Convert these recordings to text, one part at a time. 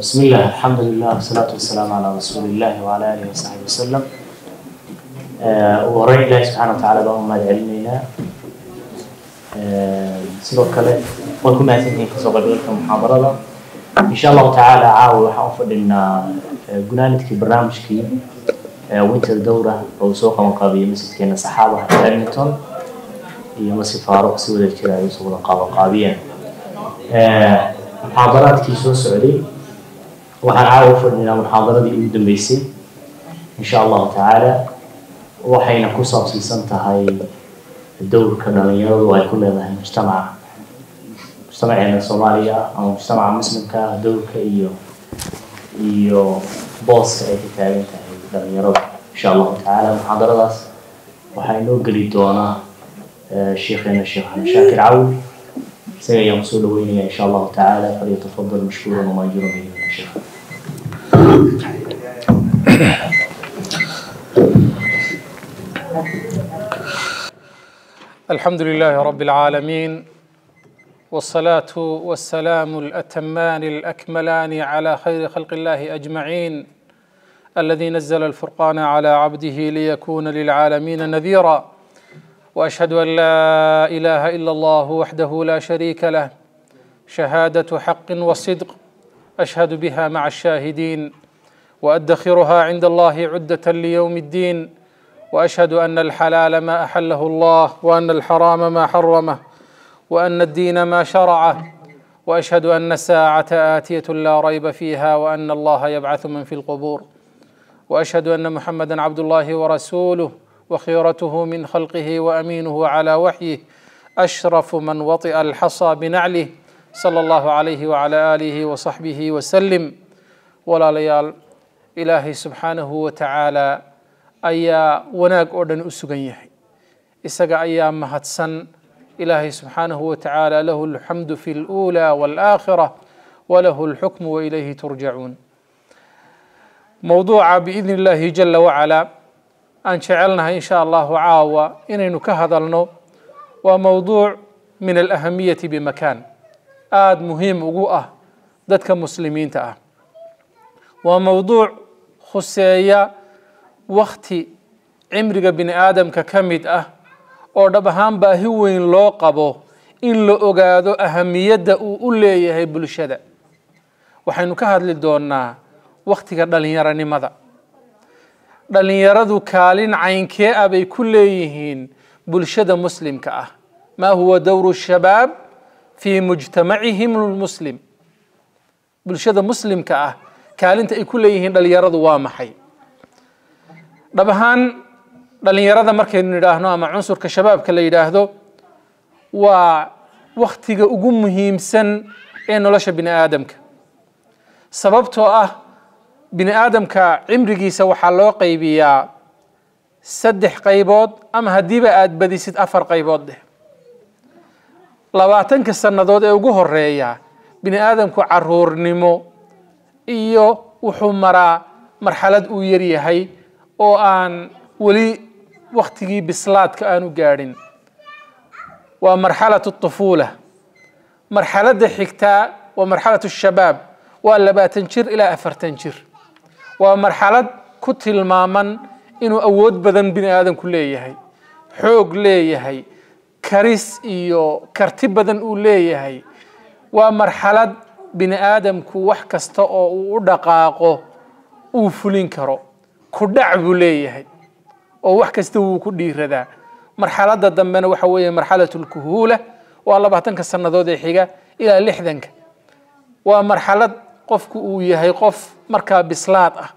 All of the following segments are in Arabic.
بسم الله الحمد لله والصلاة والسلام على رسول الله وعلى آله وصحبه وسلم وray ilaahay subxaana watacaala baan u mahad celinaynaa sidoo kale way ku mahadsantihiin kasoo qaybgalka muxaadarada insha allahu tacaala caawi waxaan u fadhinaa eh, gunaanidkii barnaamijkii eh, winter dowra oo uu soo qaban qaabiyey masjidkeena saxaabaha darlington iyo masjid faaruq si wada jira ay usoo wada qaban qaabiyeen muxaadaraadkii soo socday waxaan caawa fadhinaa muxaadaradii ugu dambeysay insha allahu tacaala waxayna ku saabsiisan tahay dowrka dhalinyaradu ay ku leedahay mujtamaca mujtamaceena soomaaliya ama mujtamaca muslimkaa dowrka iyo iyo booska ay ka taagan tahay dhalinyarada insha allahu tacaala muxaadaradaas waxaa inoo geli doonaa sheikheena sheekh xamed shaakir cawi سيوم سلوين إن شاء الله تعالى فليتفضل مشكورا ومأجورا بإذن الشيخ الحمد لله رب العالمين والصلاة والسلام الأتمان الأكملان على خير خلق الله أجمعين الذي نزل الفرقان على عبده ليكون للعالمين نذيرا واشهد ان لا اله الا الله وحده لا شريك له شهاده حق وصدق اشهد بها مع الشاهدين وادخرها عند الله عده ليوم الدين واشهد ان الحلال ما احله الله وان الحرام ما حرمه وان الدين ما شرعه واشهد ان الساعه اتيه لا ريب فيها وان الله يبعث من في القبور واشهد ان محمدا عبد الله ورسوله وخيرته من خلقه وامينه على وحيه اشرف من وطئ الحصى بنعله صلى الله عليه وعلى اله وصحبه وسلم ولا ليال الهي سبحانه وتعالى ايا وناك اردن اسوغنيه اسغا أيام مهتسن الهي سبحانه وتعالى له الحمد في الاولى والاخره وله الحكم واليه ترجعون موضوع باذن الله جل وعلا aan jecelnahay insha allahu caawa inaynu ka hadalno waa mowduuc min alahamiyati bimakaan aada muhiim ugu ah dadka muslimiinta ah waa mowduuc khuseeya wakti cimriga bini aadamka ka mid ah oo dhab ahaan baahi weyn loo qabo in la ogaado ahamiyadda uu u leeyahay bulshada waxaynu ka hadli doonnaa wakhtiga dhallinyaranimada dhalinyaradu kaalin caynkee ah bay ku leeyihiin bulshada muslimka ah maa huwa dowru shabaab fii mujtamacihim lmuslim bulshada muslimka ah kaalinta ay ku leeyihiin dhalinyaradu waa maxay dhab ahaan dhalinyarada markaynu nidhaahno ama cunsurka shabaabka la yidhaahdo waa wakhtiga ugu muhiimsan ee nolosha bini aadamka sababtoo ah بني آدم كا عمرجي سو حلو قيبيا سدح قيبود أم هديبة أد بدي ست أفر قيبود ده لو أتنك السنة دود أوجه الرئية بني آدم كا عرور نمو إيو وحمرا مرحلة ويرية هاي أو أن ولي وقتي بسلات كأنو جارين ومرحلة الطفولة مرحلة حكتا ومرحلة الشباب ولا بقى تنشر إلى أفر تنشر waa marxalad ku tilmaaman inuu awood badan bini aadanku leeyahay xoog leeyahay karis iyo karti badan uu leeyahay waa marxalad bini aadamku wax kasta oo uu u dhaqaaqo uu fulin karo ku dhac buu leeyahay oo wax kasta wuu ku dhiiradaa marxaladda dambena waxa weeye marxalatu lkuhuula waa labaatanka sannadood ee xiga ilaa lixdanka waa marxalad qofku uu yahay qof marka bislaad ah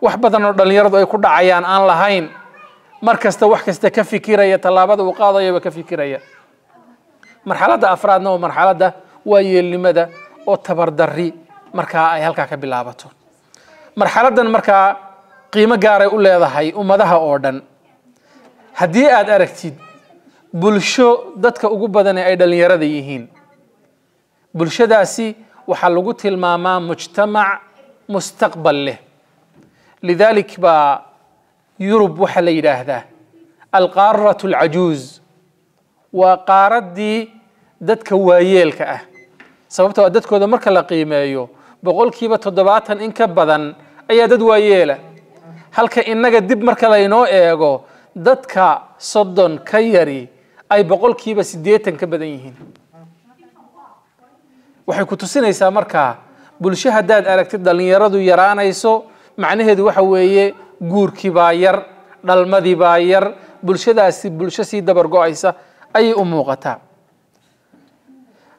wax badan oo dhallinyaradu ay ku dhacayaan aan lahayn mar kasta wax kasta ka fikiraya tallaabada uu qaadayaba ka fikiraya marxaladda afraadna oo marxaladda waayeelnimada oo tabardarri markaa ay halkaa ka bilaabato marxaladdan markaa qiimo gaaray u leedahay ummadaha oo dhan haddii aad aragtid bulsho dadka ugu badan ee ay dhallinyarada yihiin bulshadaasi وحلقوت الماما مجتمع مستقبل له لذلك با يرب وحلي هذا القارة العجوز وقارد دي دت كوايل كأه سببته أدت كذا مرك لقيمة يو بقول كيف تضبعتها إن كبدن أي دت ويلة هل كإن نجد دب مرك لينو إيجو دت كصدن كيري أي بقول كيف سديتن كبدن يهين waxay ku tusinaysaa markaa bulsho haddaad aragtid dhallinyaradu yaraanayso macnaheedu waxa weeye guurkii baa yar dhalmadii baa yar bulshadaasi bulsho sii dabar go-aysa ayay u muuqataa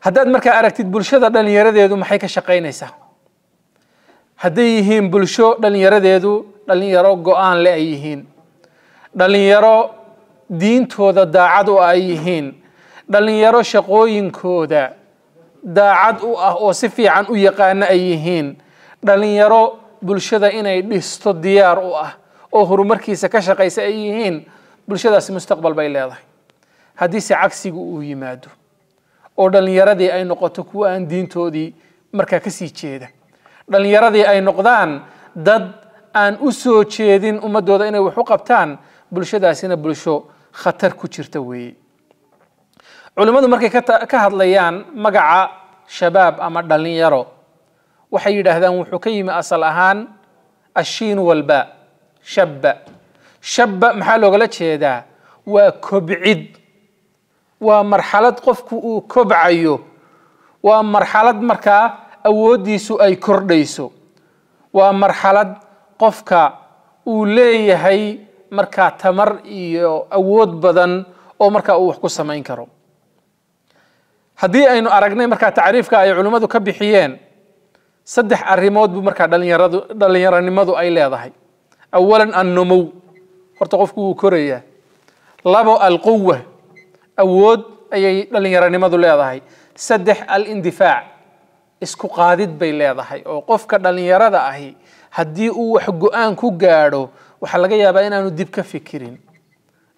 haddaad markaa aragtid bulshada dhallinyaradeedu maxay ka shaqaynaysaa hadday yihiin bulsho dhallinyaradeedu dhallinyaro go-aan le ay yihiin dhallinyaro diintooda daacad u ay yihiin dhallinyaro shaqooyinkooda daacad u ah oo si fiican u yaqaano ay yihiin dhallinyaro bulshada inay dhisto diyaar u ah oo horumarkiisa ka shaqaysa ay yihiin bulshadaasi mustaqbal bay leedahay haddii se cagsigu uu yimaado oo dhallinyaradii ay noqoto kuwa aan diintoodii markaa kasii jeeda dhallinyaradii ay noqdaan dad aan u soo jeedin ummaddooda inay wax u qabtaan bulshadaasina bulsho khatar ku jirta weeye culimmadu markay ka hadlayaan magaca shabaab ama dhallinyaro waxay yidhaahdaan wuxuu ka yimi asal ahaan ashiin walba shabba shabba maxaa loogala jeedaa waa kobcid waa marxalad qofku uu kobcayo waa marxalad markaa awooddiisu ay kordhayso waa marxalad qofka uu leeyahay markaa tamar iyo awood badan oo markaa uu wax ku samayn karo haddii aynu aragnay markaa tacriifka ay culimmadu ka bixiyeen saddex arrimood buu markaa dhalinyaradu dhalinyaronimadu ay leedahay awalan annumow horta qofku wuu korayaa labo alquwa awood ayay dhalinyaronimadu leedahay saddex alindifaac isku qaadid bay leedahay oo qofka dhalinyarada ahi haddii uu wax go-aan ku gaadho waxaa laga yaabaa inaanu dib ka fikirin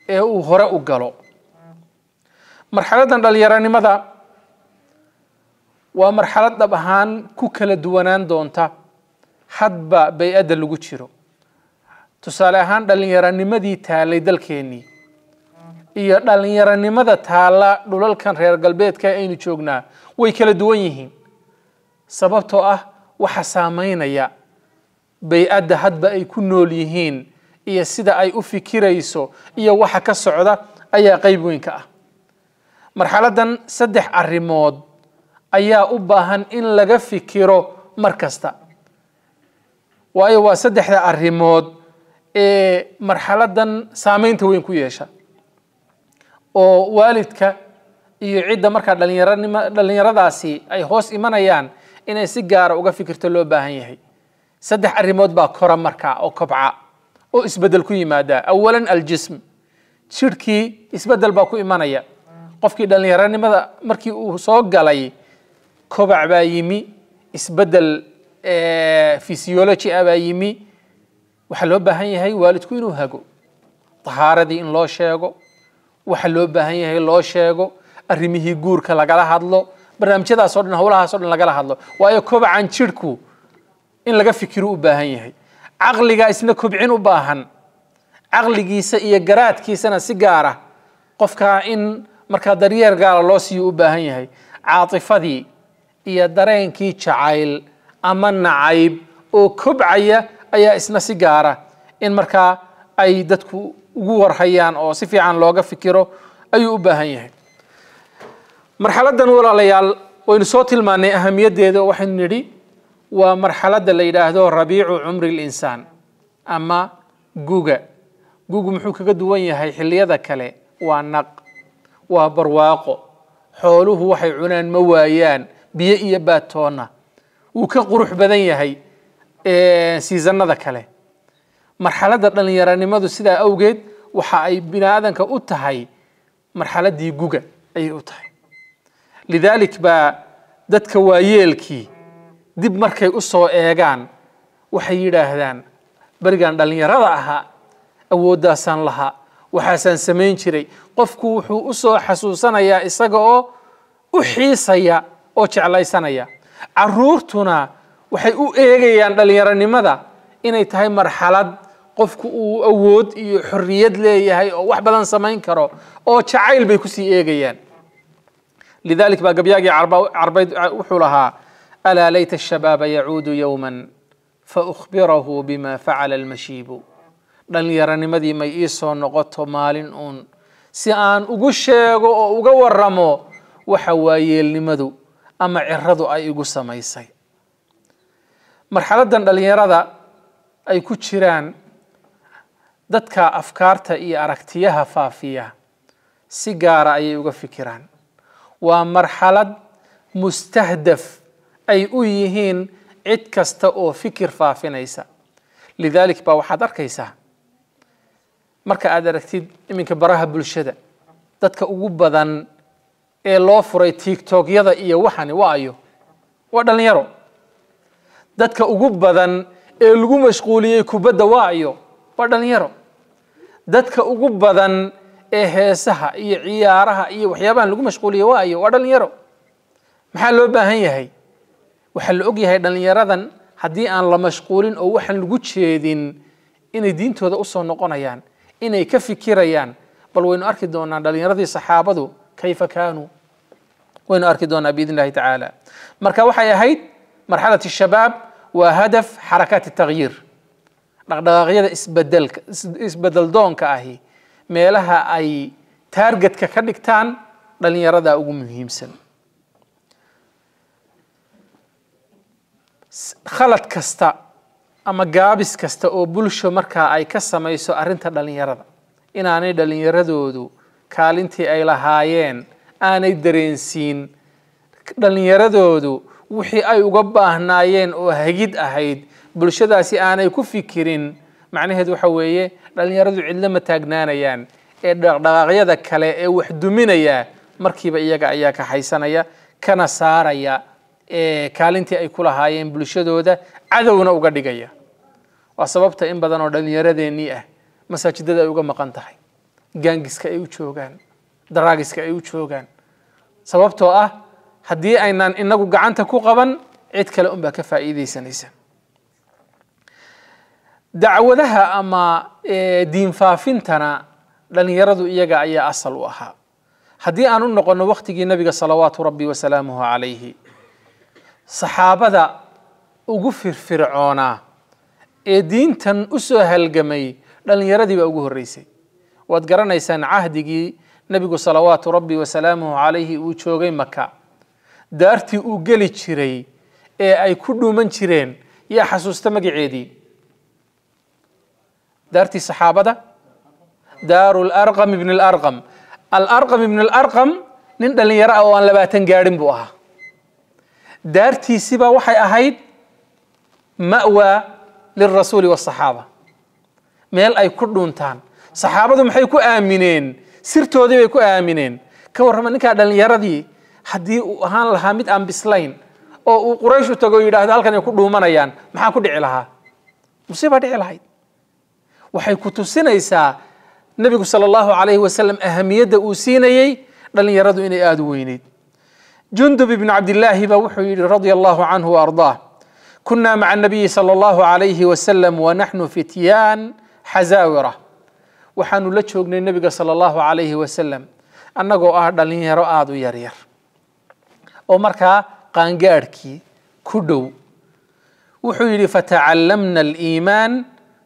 ee uu hore u galo marxaladdan dhalinyaronimada waa marxalad dhab ahaan ku kala duwanaan doonta hadba bay-adda lagu jiro tusaale ahaan dhallinyaranimadii taalay dalkeennii iyo dhallinyaronimada taalla dhulalkan reer galbeedka aynu joognaa way kala duwan yihiin sababtoo ah waxa saameynaya bay-adda hadba ay ku nool yihiin iyo sida ay u fikirayso iyo waxa ka socda ayaa qayb weyn ka ah marxaladan saddex arrimood ayaa u baahan in laga fikiro mar kasta waayo waa saddexda arrimood ee marxaladan saameynta weyn ku yeesha oo waalidka iyo cidda markaa dhalinyaranima dhallinyaradaasi ay hoos imanayaan inay si gaara uga fikirto loo baahan yahay saddex arrimood baa kora markaa oo kobca oo isbeddel ku yimaada awalan aljism jidhkii isbeddel baa ku imanaya qofkii dhallinyaranimada markii uu soo galay kobac baa yimi isbeddel fysiology ah baa yimi waxaa loo baahan yahay waalidku inuu hago tahaaradii in loo sheego waxaa loo baahan yahay loo sheego arrimihii guurka lagala hadlo barnaamijyadaasoo dhan howlahaasoo dhan lagala hadlo waayo kobacan jidhku in laga fikiro u baahan yahay caqligaa isna kobcin u baahan caqligiisa iyo garaadkiisana si gaara qofkaa in markaa daryeel gaala loo siiyo u baahan yahay caatifadii iyo dareenkii jacayl ama nacayb oo kobcaya ayaa isna si gaara in markaa ay dadku ugu warhayaan oo si fiican looga fikiro ayuu u baahan yahay marxaladan walaalayaal waynu soo tilmaanay ahamiyaddeeda oo waxaynu nidhi waa marxaladda la yidhaahdo rabiicu cumri linsaan ama guga gugu muxuu kaga duwan yahay xilliyada kale waa naq waa barwaaqo xooluhu waxay cunaan ma waayaan biyo iyo baatoona wuu ka qurux badan yahay siisannada kale marxaladda dhallinyaranimadu sidaa awgeed waxa ay bini aadanka u tahay marxaladdii guga ayay u tahay lidaalik baa dadka waayeelkii dib markay u soo eegaan waxay yidhaahdaan berigaan dhallinyarada ahaa awooddaasaan lahaa waxaasaan samayn jiray qofku wuxuu u soo xasuusanayaa isaga oo u xiisaya oo jeclaysanaya caruurtuna waxay u eegayaan dhallinyaronimada inay tahay marxalad qofku uu awood iyo xorriyad leeyahay oo wax badan samayn karo oo jacayl bay kusii eegayaan lidalik baa gabyaagii carbayd wuxuu lahaa alaa layta shabaaba yacuudu yowman faukhbirahu bima facala almashiibu dhallinyaronimadii may ii soo noqoto maalin uun si aan ugu sheego oo uga waramo waxa waayeelnimadu ama ciradu ay igu samaysay marxaladdan dhallinyarada ay ku jiraan dadka afkaarta iyo aragtiyaha faafiya si gaara ayay uga fikiraan waa marxalad mustahdaf ay u yihiin cid kasta oo fikir faafinaysa lidalik baa waxaad arkaysaa marka aad aragtid iminka baraha bulshada dadka ugu badan ee loo furay tiktokyada iyo waxani waa waa dhalinyaro dadka ugu badan ee lagu mashquuliyey kubadda waa waa dhalinyaro dadka ugu badan ee heesaha iyo ciyaaraha iyo waxyaabahan lagu mashquuliyey waa waa dhalinyaro maxaa loo baahan yahay waxaa la og yahay dhalinyaradan haddii aan la mashquulin oo waxaan lagu jeedin inay diintooda usoo noqonayaan inay ka fikirayaan bal waynu arki doonaa dhallinyaradii saxaabadu كيف كانوا وين أركدون بإذن الله تعالى مركا وحي هيد مرحلة الشباب وهدف حركات التغيير رغدغيه اسبدل اسبدل دون كاهي ميلها اي تارجت كخدقتان دلني يردا او مهمسن خلط كستا اما غابس كستا او بولشو مركا اي كسميسو ارينتا دلني يردا اناني دلني يردودو kaalintii ay lahaayeen aanay dareensiin dhallinyaradoodu wixii ay uga baahnaayeen oo hagid ahayd bulshadaasi aanay ku fikirin macnaheed waxa weeye dhallinyaradu cidlo ma taagnaanayaan ee dhaqdhaqaaqyada kale ee wax duminaya markiiba iyaga ayaa kaxaysanaya kana saaraya kaalintii ay ku lahaayeen bulshadooda cadowna uga dhigaya waa sababta in badan oo dhallinyaradeenii ah masaajidada ay uga maqan tahay gaangiska ay u joogaan daraagiska ay u joogaan sababtoo ah haddii aynaan inagu gacanta ku qaban cid kale unbaa ka faa'iidaysanaysa dacwadaha ama diin faafintana dhalinyaradu iyaga ayaa asal u ahaa haddii aan u noqonno wakhtigii nabiga salawaatu rabbi wasalaamuhu calayhi saxaabada ugu firfircoonaa ee diintan u soo halgamay dhallinyaradii baa ugu horreysay waad garanaysaan cahdigii nebigu salawaatu rabbi wasalaamuhu calayhi uu joogay maka daartii uu geli jiray ee ay ku dhuuman jireen yaa xasuusta magaceedii daartii saxaabada daaru larqam ibn alarqam alarqam ibn alarqam nin dhallinyaro ah oo aan labaatan gaadhin buu ahaa daartiisiba waxay ahayd ma'wa lilrasuuli waasaxaaba meel ay ku dhuuntaan صحابته محي كو آمنين سيرته دي كو آمنين كورهم إنك هذا يردي حدي وهان الحامد أم بسلين أو قريش تقول يراه ذلك أن يكون دوما نيان ما حكود علىها مصيبة علىها وحي كتو سنة إسا صلى الله عليه وسلم أهمية أوسينا يي لن يردوا إني آدوين جندب بن عبد الله بوحي رضي الله عنه وأرضاه كنا مع النبي صلى الله عليه وسلم ونحن فتيان حزاورة waxaanu la joognay nebiga sala allahu calayhi wasalam annagoo ah dhalinyaro aada u yaryar oo markaa qaangaadhkii ku dhow wuxuu yidhi fatacallamna aliimaan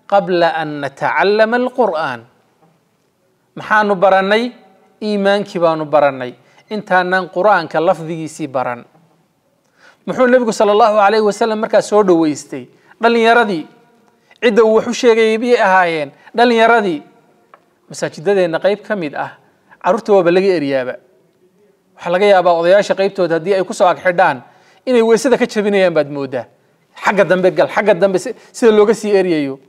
qabla an natacallama alqur'aan maxaanu barannay iimaankii baanu barannay intaanaan qur-aanka lafdigiisii baran muxuu nebigu sala allahu calayhi wasalam markaa soo dhoweystay dhalinyaradii cidda uu wax u sheegayay biyay ahaayeen dhalinyaradii masaajidadeenna qayb ka mid ah carruurta waaba laga eriyaaba waxaa laga yaabaa odayaasha qaybtooda haddii ay kusoo agxidhaan inay weysada ka jabinayaan baad moodaa xagga dambe gal xagga dambe sida looga sii eryayo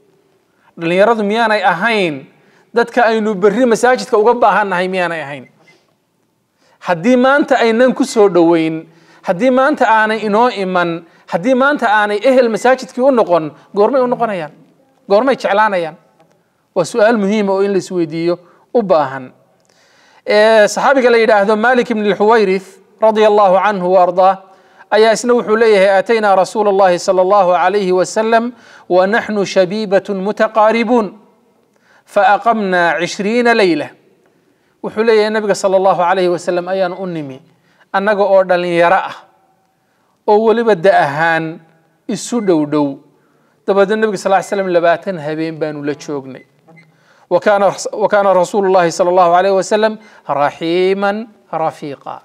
dhallinyaradu miyaanay ahayn dadka aynu berri masaajidka uga baahannahay miyaanay ahayn haddii maanta aynan ku soo dhoweyn haddii maanta aanay inoo iman haddii maanta aanay ehel masaajidkii u noqon goormay u noqonayaan goormay jeclaanayaan وسؤال مهم وإن لسويديو أباهن إيه صحابي قال مالك بن الحويرث رضي الله عنه وأرضاه أي سنوح ليه أتينا رسول الله صلى الله عليه وسلم ونحن شبيبة متقاربون فأقمنا عشرين ليلة وحلي النبي صلى الله عليه وسلم أيان أنمي أنك أردل يرى أولي بدأ أهان السودو دو تبدأ النبي صلى الله عليه وسلم لباتن هبين بانو لتشوغني وكان وكان رسول الله صلى الله عليه وسلم رحيما رفيقا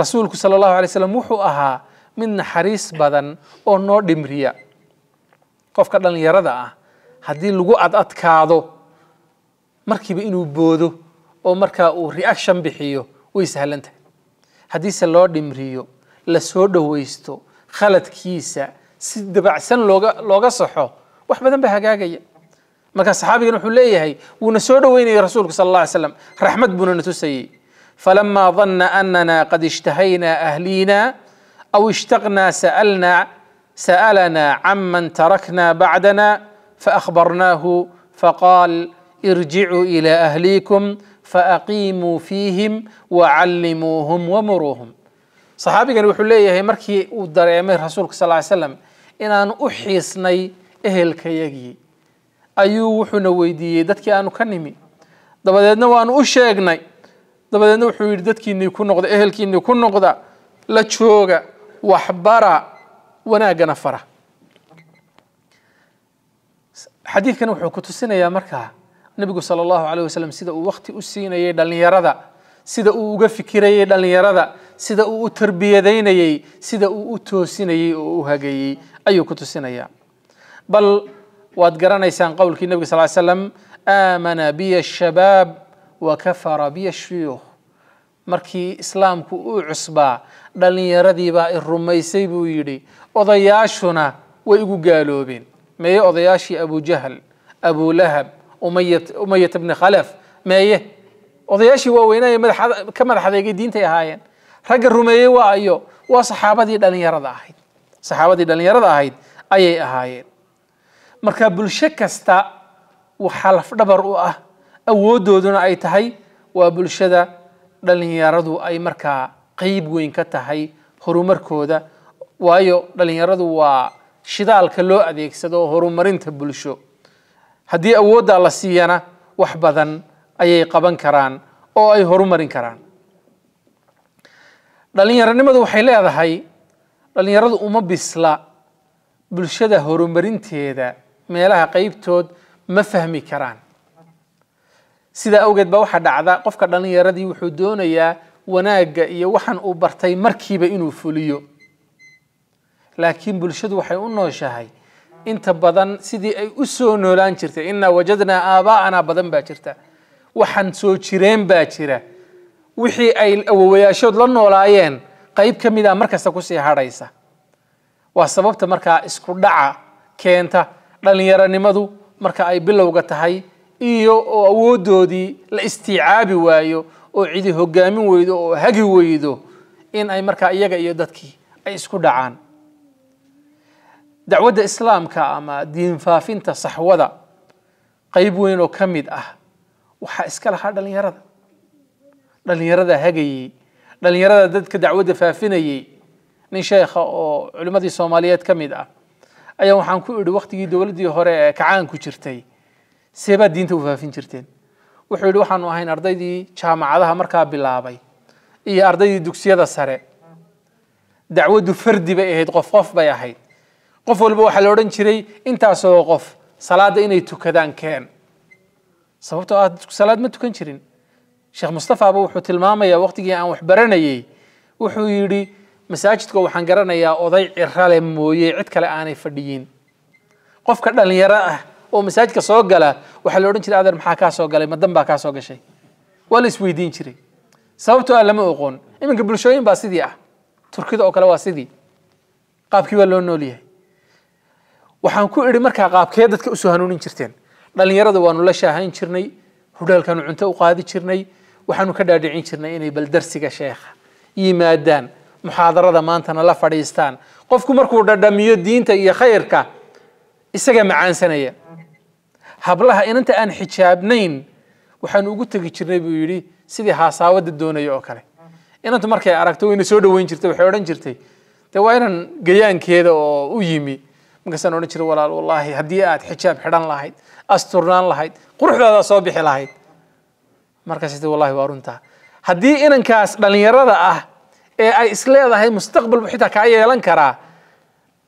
رسولك صلى الله عليه وسلم وحو أها من حريص بدن أو نو دمريا قف كدن يردا هدي لغو أد أدكادو مركي بإنو بودو أو مركا أو رياكشن بحيو ويسهلنت هدي سلو دمريو لسودو ويستو خلت كيسا سيد بعسن لوغا لوغا صحو وحبدا بهاقاقيا مكان صحابي نوح ليه هي ونسوده وين رسولك صلى الله عليه وسلم رحمة بنا نتوسي فلما ظن أننا قد اشتهينا أهلينا أو اشتقنا سألنا سألنا عمن تركنا بعدنا فأخبرناه فقال ارجعوا إلى أهليكم فأقيموا فيهم وعلموهم ومروهم صحابي قال وحول ليه مركي ودر رسولك صلى الله عليه وسلم إن أن أحيصني أهل كيجي ayuu wuxuuna weydiiyey dadkii aanu ka nimi dabadeedna waanu u sheegnay dabadeedna wuxuu yidhi dadkiinii ku noqda ehelkiinii ku noqda la jooga waxbara wanaaggana fara xadiidkan wuxuu ku tusinayaa markaa nebigu sala allahu caleyh wasalam sida uu wakhti u siinayay dhallinyarada sida uu uga fikirayay dhallinyarada sida uu u tarbiyadaynayey sida uu u toosinayey oo u hageeyey ayuu ku tusinayaa bal waad garanaysaan qowlkii nebig sal slam aamana biya ashabaab wa kafara biya ashuyuukh markii islaamku uu cusbaa dhallinyaradiibaa i rumaysay buu yidhi odayaashuna way igu gaaloobeen meeye odayaashii abujahl abulahab umayat bni khalaf meeye odayaashii waaweynay ka madax adeegay diintay ahaayeen ragga rumeeyey waa ayo waa saxaabadii dhallinyarada ahayd saxaabadii dhallinyarada ahayd ayay ahaayeen marka bulsho kasta waxaa lafdhabar u ah awoodooduna ay tahay waa bulshada dhallinyaradu ay markaa qeyb weyn ka tahay horumarkooda waayo dhallinyaradu waa shidaalka loo adeegsado horumarinta bulsho haddii awooddaa la siiyana wax badan ayay qaban karaan oo ay horumarin karaan dhallinyaranimadu waxay leedahay dhallinyaradu uma bisla bulshada horumarinteeda meelaha qaybtood ma fahmi karaan sidaa awgeed baa waxaa dhacda qofka dhallinyaradii wuxuu doonayaa wanaagga iyo waxan uu bartay markiiba inuu fuliyo laakiin bulshadu waxay u nooshahay inta badan sidii ay u soo noolaan jirtay inaa wajadnaa aabaa'anaa badan baa jirta waxaan soo jireen baa jira wixii ay awowayaashood la noolaayeen qayb ka mid a markasta kusii hadhaysa waa sababta markaa isku dhaca keenta dhalinyaronimadu marka ay bilowga tahay iyo oo awoodoodii la isticaabi waayo oo cidi hogaamin weydo oo hagi weydo in ay markaa iyaga iyo dadkii ay isku dhacaan dacwadda islaamka ama diinfaafinta saxwada qayb weyn oo ka mid ah waxaa iska lahaa dhallinyarada dhallinyarada hagayey dhallinyarada dadka dacwadda faafinayey nin sheekha oo culimmadii soomaaliyeed ka mid ah ayaan waxaan ku idhi waktigii dowladdii hore ee kacaan ku jirtay seebaad diinta u faafin jirteen wuxuu yidhi waxaanu ahayn ardaydii jaamacadaha markaa bilaabay iyo ardaydii dugsiyada sare dacwaddu fardi bay ahayd qof qof bay ahayd qof walba waxaa la odhan jiray intaasoo qof salaadda inay tukadaan keen sababtoo ah salaad ma tukan jirin sheekh mustafaaba wuxuu tilmaamayaa waktigii aan wax baranayey wuxuu yidhi masaajidka waxaan garanayaa oday cirale mooye cid kale aanay fadhiyin qofka dhalinyaro ah oo masaajidka soo gala waxaa la odhan jiray adeer maxaa kaa soo galay madan baa kaa soo gashay waa la isweydiin jiray sababtoo ah lama oqoon iminka bulshooyin baa sidii ah turkida oo kale waa sidii qaabkii waa loo nool yahay waxaan ku idhi markaa qaabkee dadka usoo hanuunin jirteen dhalinyarada waanu la shaahayn jirnay hudhaalkaanu cunto u qaadi jirnay waxaanu ka dhaadhicin jirnay inay bal sheekha yimaadaan muxaadarada maantana la fadhiistaan qofku markuu dhadhamiyo diinta iyo khayrka isaga macaansanaya hablaha inanta aan xijaabnayn waxaan ugu tegi jirnay buu yidhi sidii haasaawada doonaya oo kale inantu markay aragto wayna soo dhoweyn jirtay waxay odhan jirtay dee waa inan gayaankeeda oo u yimi markaasaan odhan jiray walaal wallaahi haddii aad xijaab xidhan lahayd asturnaan lahayd quruxdaadaa soo bixi lahayd markaas wallahi waa runtaa haddii inankaas dhallinyarada ah أي إسلام هاي مستقبل بحيث كأي لانكرا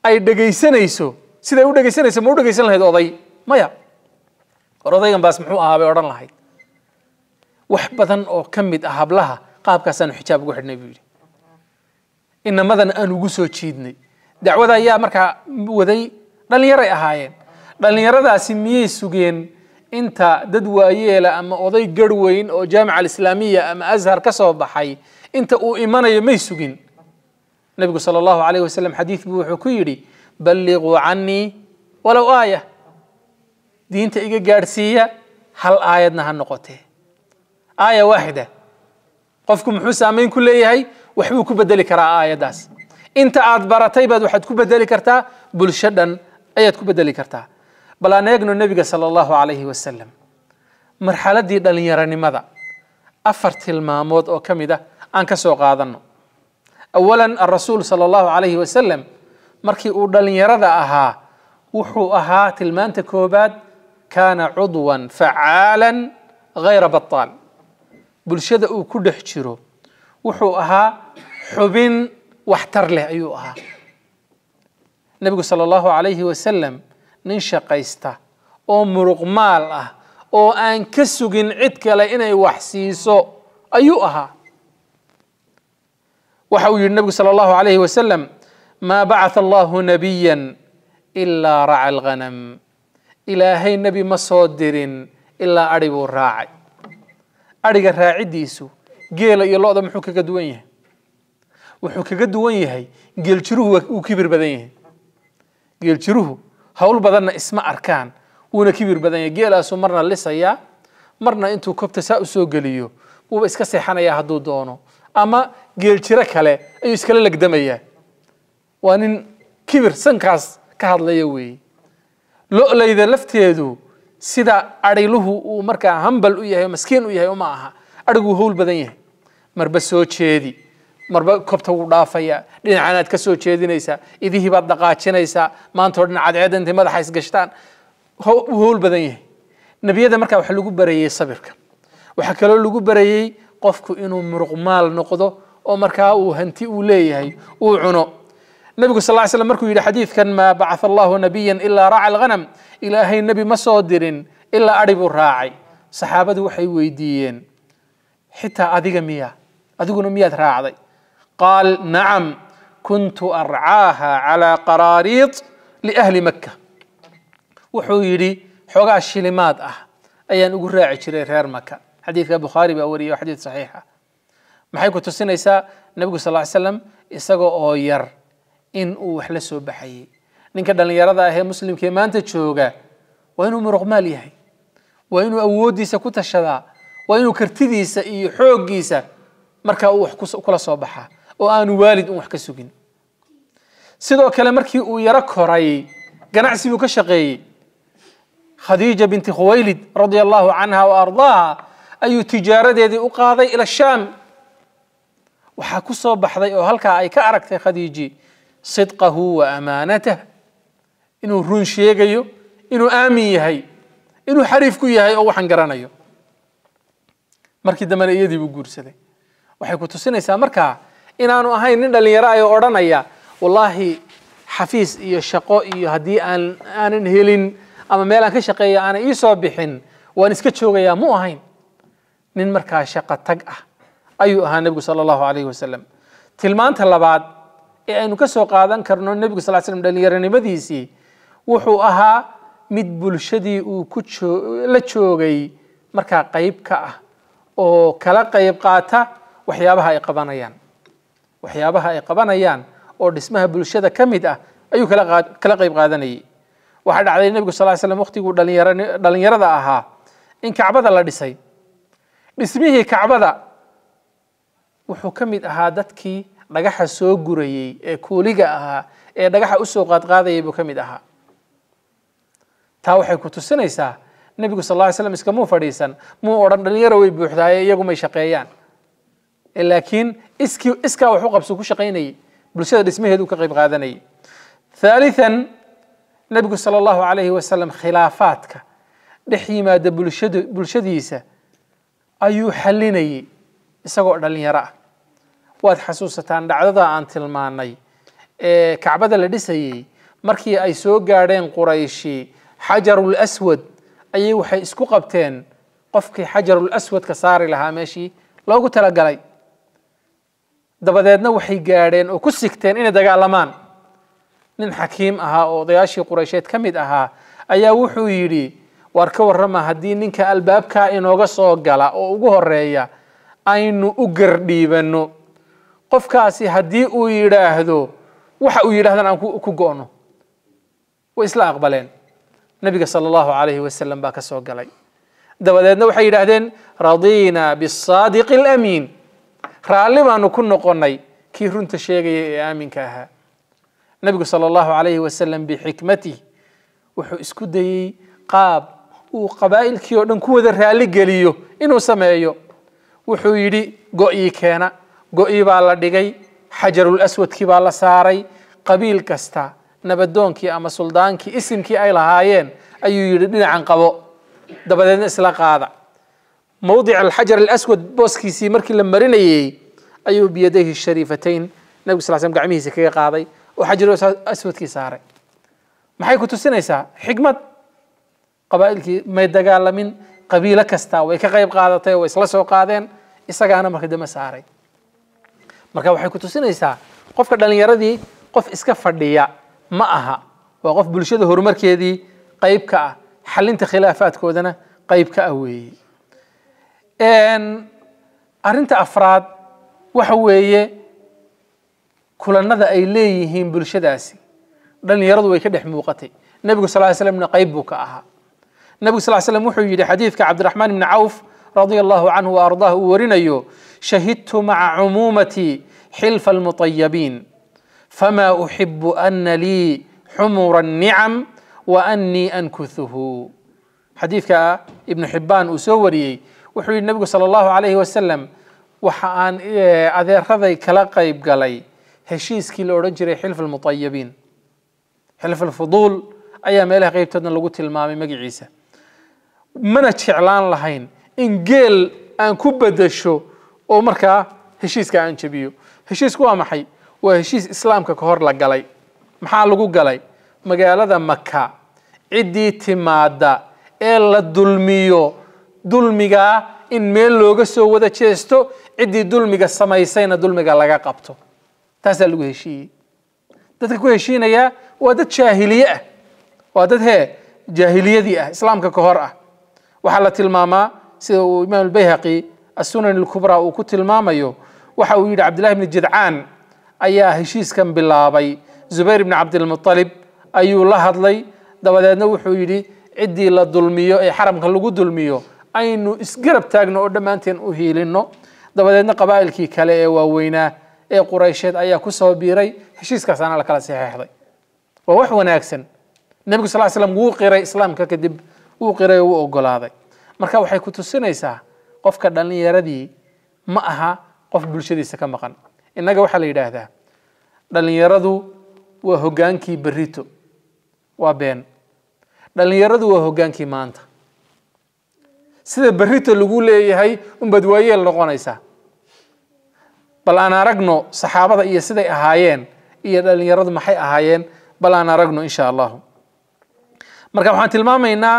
أي دقي سنة يسوع سيدا يود دقي سنة يسوع مود دقي سنة هاي أضاي ما يا أضاي عم بسمع أهاب أوران لهاي وحبة أو كم بد أهاب لها قاب كسان حجاب جوهر النبي إن مثلا أنا جوسو تشيدني دعوة ذا يا مركا وذي بل يرى هاين بل يرى ذا سمي سجين أنت ددوا يلا أما أضاي جروين أو جامعة الإسلامية أما أزهر كسر بحي انت او ايمان يا ميسوغين نبي صلى الله عليه وسلم حديث بو حكيري بلغوا عني ولو آية دين تا ايقا قارسية هل آية نها نقطه آية واحدة قفكم حسا مين كل ايهاي وحبو كبدالي كرا آية داس انت عاد باراتي بادو حد كبدالي كرتا بل شدن ايات كبدالي كرتا بلا نيقنو النبي صلى الله عليه وسلم مرحلة دي دلن يراني ماذا أفرت المامود أو كميدة aan ka soo qaadano awalan arasuul sala allahu calayhi wasalam markii uu dhallinyarada ahaa wuxuu ahaa tilmaanta koobaad kaana cudwan facaalan hayra bataal bulshada uu ku dhex jiro wuxuu ahaa xubin waxtar leh ayuu ahaa nebigu sala allahu calayhi wasalam nin shaqaysta oo muruq maal ah oo aan ka sugin cid kale inay wax siiso ayuu ahaa وحوي النبي صلى الله عليه وسلم ما بعث الله نبيا إلا رعى الغنم إلى هاي نبي مصادر إلا أريب الراعي أريق الراعي ديسو قيل إيا الله دم حكا قدوانيا وحكا قدوانيا هاي قيل شروه وكبر بدنيا قيل شروه هول بدنا اسم أركان ونا كبر بدنيا قيل أسو مرنا لسا يا مرنا انتو كبتا ساوسو قليو وبا اسكا سيحانا يا هدو دونو أما geeljiro kale ayuu iskala legdamayaa waa nin kibir sankaas ka hadlaya weeye lo'layda lafteedu sida adhayluhu uu markaa hambal u yahay maskiin u yahay uma aha adhiguu howl badan yahay marba soo jeedi marba kobta wuu dhaafayaa dhinacanaad ka soo jeedinaysaa idihii baad dhaqaajinaysaa maantoo dhan cadceeda intay madaxa isgashtaan wuu howl badan yahay nebiyada markaa waxaa lagu barayey sabirka waxaa kaloo lagu barayey qofku inuu muruq maal noqdo oo markaa uu hanti uu leeyahay uu cuno nabigu sal ly slam markuu yidhi xadiidkan maa bacatha allahu nabiyan ilaa raaca alghanam ilaahay nebi ma soo dirin ilaa adhi buu raacay saxaabadu waxay weydiiyeen xitaa adiga miya adiguna miyaad raacday qaal nacam kuntu arcaaha calaa qaraariid liahli makka wuxuu yidhi xoogaa shilimaad ah ayaan ugu raaci jiray reer maka xadiidka bukhaari baa wariya xadiid saxiixa maxay ku tusinaysaa nabigu sal ly slam isaga oo yar in uu wax la soo baxayay ninka dhallinyarada ah ee muslimkaee maanta jooga waa inuu muruqmaal yahay waa inuu awooddiisa ku tashadaa waa inuu kartidiisa iyo xooggiisa markaa uu wax kula soo baxaa oo aanu waalid un wax ka sugin sidoo kale markii uu yaro koray ganacsi buu ka shaqeeyey khadiija binti khuwaylid radia allahu canha wa ardaaha ayuu tijaaradeedii u qaaday ila shaam waxaa ku soo baxday oo halkaa ay ka aragtay khadiiji sidqahu wa amaanatah inuu run sheegayo inuu aamin yahay inuu xariif ku yahay oo waxaan garanayo markii dambena iyadii buu guursaday waxay ku tusinaysaa markaa inaanu ahayn nin dhallinyaro ayoo ah odhanaya wallaahi xafiis iyo shaqo iyo haddii aan aanan helin ama meel aan ka shaqeeya aanan iisoo bixin waan iska joogayaa mu ahayn nin markaa shaqo tag ah ayuu ahaa nebigu sala allahu calayhi wasalam tilmaanta labaad ee aynu ka soo qaadan karno nebigu sal slam dhallinyaronimadiisii wuxuu ahaa mid bulshadii uu ku la joogay markaa qayb ka ah oo kala qayb qaata waxyaabaha ay qabanayaan waxyaabaha ay qabanayaan oo dhismaha bulshada ka mid ah ayuu kala qayb qaadanayay waxaa dhacday nebigu sal slam waqtiguu dhalinyarada ahaa in kacbada la dhisay dhismihii kacbada wuxuu ka mid ahaa dadkii dhagaxa soo gurayey ee kuuliga ahaa ee dhagaxa usoo qaadqaadayay buu ka mid ahaa taa waxay ku tusinaysaa nebigu sal lla ly slam iskamuu fadhiisan muu odhan dhalinyaro way buuxdaaye iyagumay shaqeeyaan laakiin iskii iskaa wax u qabsuu ku shaqaynayay bulshada dhismaheeduu ka qayb qaadanayay thaalithan nebigu sala allahu calayhi wasalam khilaafaadka dhex yimaada bulshada bulshadiisa ayuu xalinayay isagoo dhalinyaro ah waad xasuusataan dhacdada aan tilmaanay ee kacbada la dhisayey markii ay soo gaadheen qurayshi xajarul aswad ayay waxay isku qabteen qofkii xajarul aswad ka saari lahaa meeshii loogu talagalay dabadeedna waxay gaadheen oo ku sigteen inay dagaalamaan nin xakiim ahaa oo odayaashii quraysheed ka mid ahaa ayaa wuxuu yidhi waar ka warramaa haddii ninka albaabkaa inooga soo gala oo ugu horeeya aynu u gardhiibanno qofkaasi haddii uu yidhaahdo waxa uu yidhahdana aan ku go'no way isla aqbaleen nabiga sala allahu calayhi wasalam baa ka soo galay dabadeedna waxay yidhaahdeen radiinaa bisaadiqi alamiin raalli baanu ku noqonnay kii runta sheegaya ee aaminka ahaa nabigu sala allahu calayhi wasalam bixikmatih wuxuu isku dayey qaab uu qabaa'ilkii oo dhan ku wada raalli geliyo inuu sameeyo wuxuu yidhi go'ii keena go'ii baa la dhigay xajarul aswadkii baa la saaray qabiil kasta nabadoonkii ama suldaankii isimkii ay lahaayeen ayuu yidhi dhinacan qabo dabadeedna isla qaada mowdic alxajar alaswad booskiisii markii la marinayey ayuu biyadayhi shariifatayn nabigu sal slam gacmihiisa kaga qaaday oo xajarul aswadkii saaray maxay ku tusinaysaa xikmad qabaa'ilkii may dagaalamin قبيلة كستا وي كغيب قادتي وي سلسو قادين إساق أنا مركي دم ساري مركا وحي كتو سين إسا قف قدل يردي قف إسكا فرديا ما أها وقف بلشد هرمر كيدي قيب كا حل انت خلافات كودنا قيب كا أوي إن أرنت أفراد وحوية كل نذا أي ليهين بلشداسي دل يردو ويكدح موقتي نبي صلى الله عليه وسلم نقيب كا النبي صلى الله عليه وسلم وحي لحديث عبد الرحمن بن عوف رضي الله عنه وارضاه ورنيو شهدت مع عمومتي حلف المطيبين فما احب ان لي حمر النعم واني انكثه حديثك ابن حبان وسوري وحي النبي صلى الله عليه وسلم وحان اذير خذي كلا قيب قلي هشيس كيلو رجري حلف المطيبين حلف الفضول ايام الى قيبتنا لغوت المامي عيسى mana jeclaan lahayn in geel aan ku bedasho oo markaa heshiiska aan jebiyo heshiisku waa maxay waa heshiis islaamka ka hor la galay maxaa lagu galay magaalada maka ciddii timaada ee la dulmiyo dulmigaa in meel looga soo wada jeesto ciddii dulmiga samaysayna dulmiga laga qabto taasaa lagu heshiiyey dadka ku heshiinayaa waa dad jaahiliye ah waa dad hee jaahiliyadii ah islaamka ka hor ah waxaa la tilmaamaa sida uu imaam albayhaqi assunan alkubraa uu ku tilmaamayo waxa uu yidhi cabdillahi bni jidcaan ayaa heshiiskan bilaabay zubayr bni cabdilmutalib ayuu la hadlay dabadeedna wuxuu yidhi ciddii la dulmiyo ee xaramka lagu dulmiyo aynu isgarab taagno oo dhammaanteen u hiilinno dabadeedna qabaa'ilkii kale ee waaweynaa ee quraysheed ayaa ku soo biiray heshiiskaasaana la kala saxeexday waa wax wanaagsan nebigu sal slam wuu qiray islaamka kadib wuu qiray wuu ogolaaday marka waxay ku tusinaysaa qofka dhallinyaradii ma aha qof bulshadiisa ka maqan innaga waxaa la yidhaahdaa dhallinyaradu waa hoggaankii berito waa been dhallinyaradu waa hoggaankii maanta sida berito lagu leeyahay unbaad waayeel noqonaysaa bal aan aragno saxaabada iyo siday ahaayeen iyo dhallinyaradu maxay ahaayeen bal aan aragno insha allahu marka waxaan tilmaamaynaa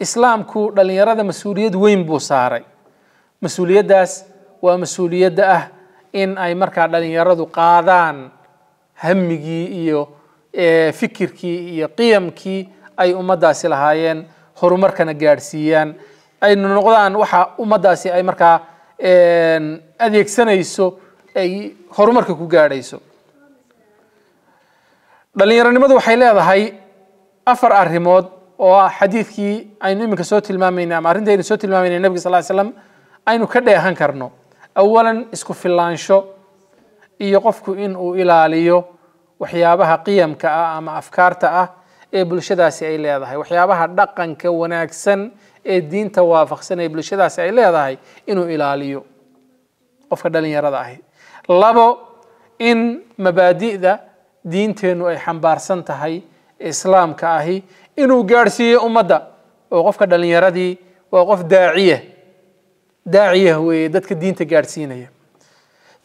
islaamku dhallinyarada mas-uuliyad weyn buu saaray mas-uuliyaddaas waa mas-uuliyadda ah in ay markaa dhallinyaradu qaadaan hamigii iyo eh, fikirkii iyo qiyamkii ay ummaddaasi lahaayeen horumarkana gaadhsiiyaan aynu noqdaan waxa ummaddaasi ay markaa eh, adeegsanayso ay horumarka ku gaadhayso dhalinyaronimadu waxay leedahay afar arrimood oo ah xadiidkii aynu iminka soo tilmaamayna ama arrinta aynu soo tilmaamayna nebiga sal ly slam aynu ka dheehan karno awalan isku filaansho iyo qofku in uu ilaaliyo waxyaabaha qiyamka ah ama afkaarta ah ee bulshadaasi ay leedahay waxyaabaha dhaqanka wanaagsan ee diinta waafaqsan ee bulshadaasi ay leedahay inuu ilaaliyo qofka dhalinyarada ahi labo in mabaadi'da diinteennu ay xambaarsan tahay islaamka ahi inuu gaadhsiiyo ummadda oo qofka dhalinyaradii waa qof daaciya daaciyah weeye dadka diinta gaadhsiinaya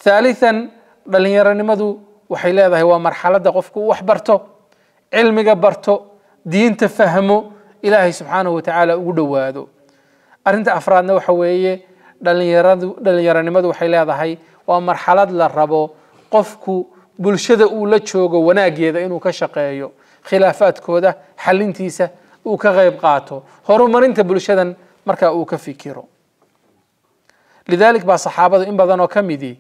thaalithan dhalinyaronimadu waxay leedahay waa marxaladda qofku wax barto cilmiga barto diinta fahmo ilaahay subxaanahu watacaala ugu dhowaado arrinta afraadna waxa weeye dhalinyaradu dhalinyaronimadu waxay leedahay waa marxalad la rabo qofku bulshada uu la joogo wanaaggeeda inuu ka shaqeeyo خلافات كودة حل انتيسة غيب قاتو هرومر انت بلشدا مركا اوكا فيكيرو لذلك با صحابة ان بضانو كميدي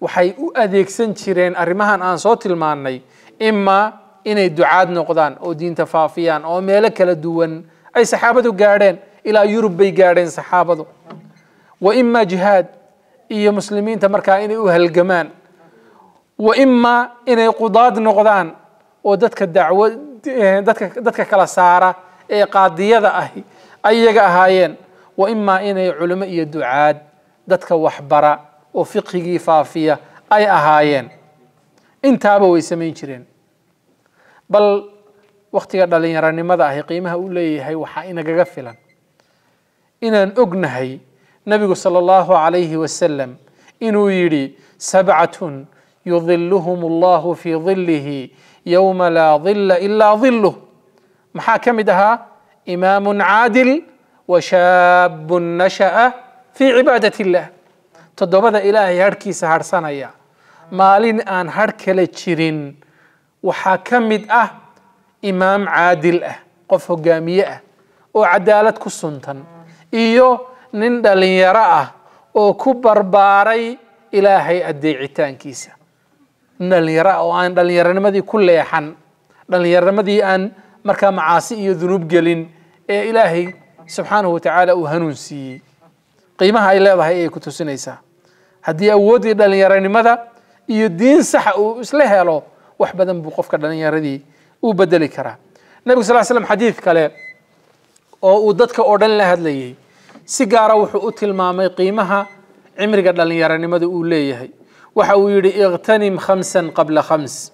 وحي او اديك سنشيرين ارمهان ان صوت الماني اما اني دعاد نقضان او دين تفافيان او ميلك لدوان اي صحابة قاعدين الى يوروب بي قارين صحابة اما جهاد اي مسلمين تمركا اني او هلقمان واما اني قضاد نقضان oo dadka dacwo dadka dadka kala saara ee qaadiyada ahi ayaga ahaayeen wa imaa inay culimo iyo ducaad dadka waxbara oo fiqhigii faafiya ay ahaayeen intaaba way samayn jireen bal waktiga dhalinyaranimada ahi qiimaha uu leeyahay waxaa inagaga filan inaan ognahay nabigu sala allahu calayhi wasalam inuu yidhi sabcatun يظلهم الله في ظله يوم لا ظل الا ظله محاكمدها امام عادل وشاب نشا في عباده الله تدوبد الهي هركي سهرسانيا مالين ان هركل لتشيرين وحاكمد اه امام عادل اه قف جاميه أه. وعداله كسنتن ايو نندل يراه او كبر باري الهي ادعي تانكيسه دلیرا آن دلیران مذی کلی حن دلیران مذی آن مرکم عاصی ذنوب جلین ایلهی سبحانه و تعالی او هنوسی قیمه ایله و هی کتوس نیسا هدیه ودی دلیران مذا ی دین صح او اصلاح رو وحبذن بوقف کردن یاردی او بدال کره نبی صلی الله علیه وسلم حدیث کله او ادت ک اردن لهد لیه سیگار و حقوق المامی قیمها عمر کردن یارانی مذا اولیه هی وحو اغتنم خمسا قبل خمس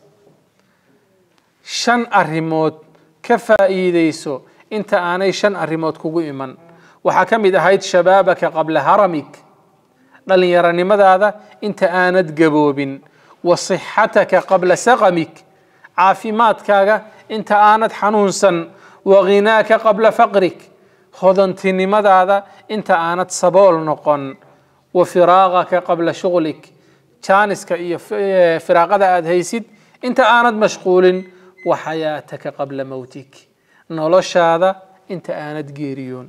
شن الريموت كفا إيديسو انت آني شن الريموت كوغو إيمان وحكم إذا هيت شبابك قبل هرمك لن يراني ماذا هذا انت آند قبوب وصحتك قبل سقمك عافيماتك انت آند حنونسا وغناك قبل فقرك خذنتني ماذا هذا انت آند صبول نقن وفراغك قبل شغلك تشانسكا إيا فراقة أدهيسيد إنت آند مشغول وحياتك قبل موتك نولوش هذا إنت آند جيريون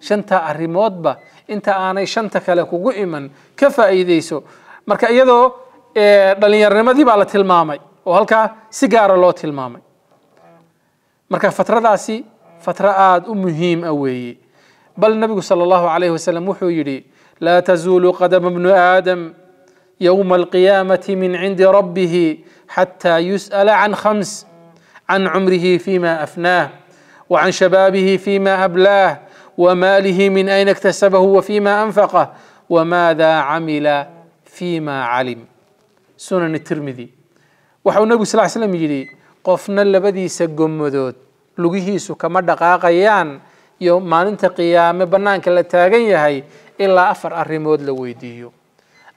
شنتا الريموت با إنت آني شنتك لكو قئمن كفا إيديسو مركا إيادو إيه، دلين يرمدي بالا تلمامي وهلكا سيجارة لو تلمامي مركا فترة داسي فترة آد ومهيم أوي بل النبي صلى الله عليه وسلم وحو لا تزول قدم ابن آدم يوم القيامة من عند ربه حتى يسأل عن خمس عن عمره فيما أفناه وعن شبابه فيما أبلاه وماله من أين اكتسبه وفيما أنفقه وماذا عمل فيما علم سنن الترمذي وحول النبي صلى الله عليه وسلم يجري قفنا لبدي سقمدود لغيهيس كما دقاقيان يوم ما ننتقي يا مبنان كلا تاغن هاي إلا أفر الرمود لويديو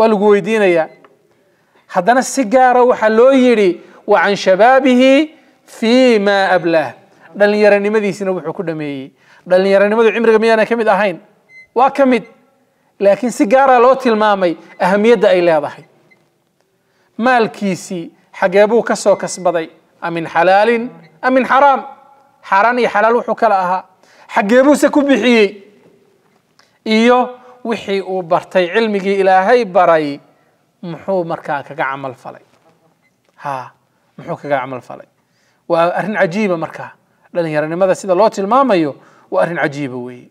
يا حدنا السجارة وحلويري وعن شبابه فيما أبله دل يرني ما ذي سنو بحكو دمي دل يرني ما ذي عمرك ميانا كمد أهين وكمد لكن سجارة لو تلمامي أهمية دائلة ضحي ما الكيسي حق أبو كسو كسبضي أمن حلال أمن حرام حراني حلال وحكا لها حق أبو سكو بحيي إيوه wixii uu bartay cilmigii ilaahay baray muxuu markaa kaga camal falay ha muxuu kaga camal falay waa arrin cajiiba markaa dhalinyaronimada sida loo tilmaamayo waa arrin cajiiba weeye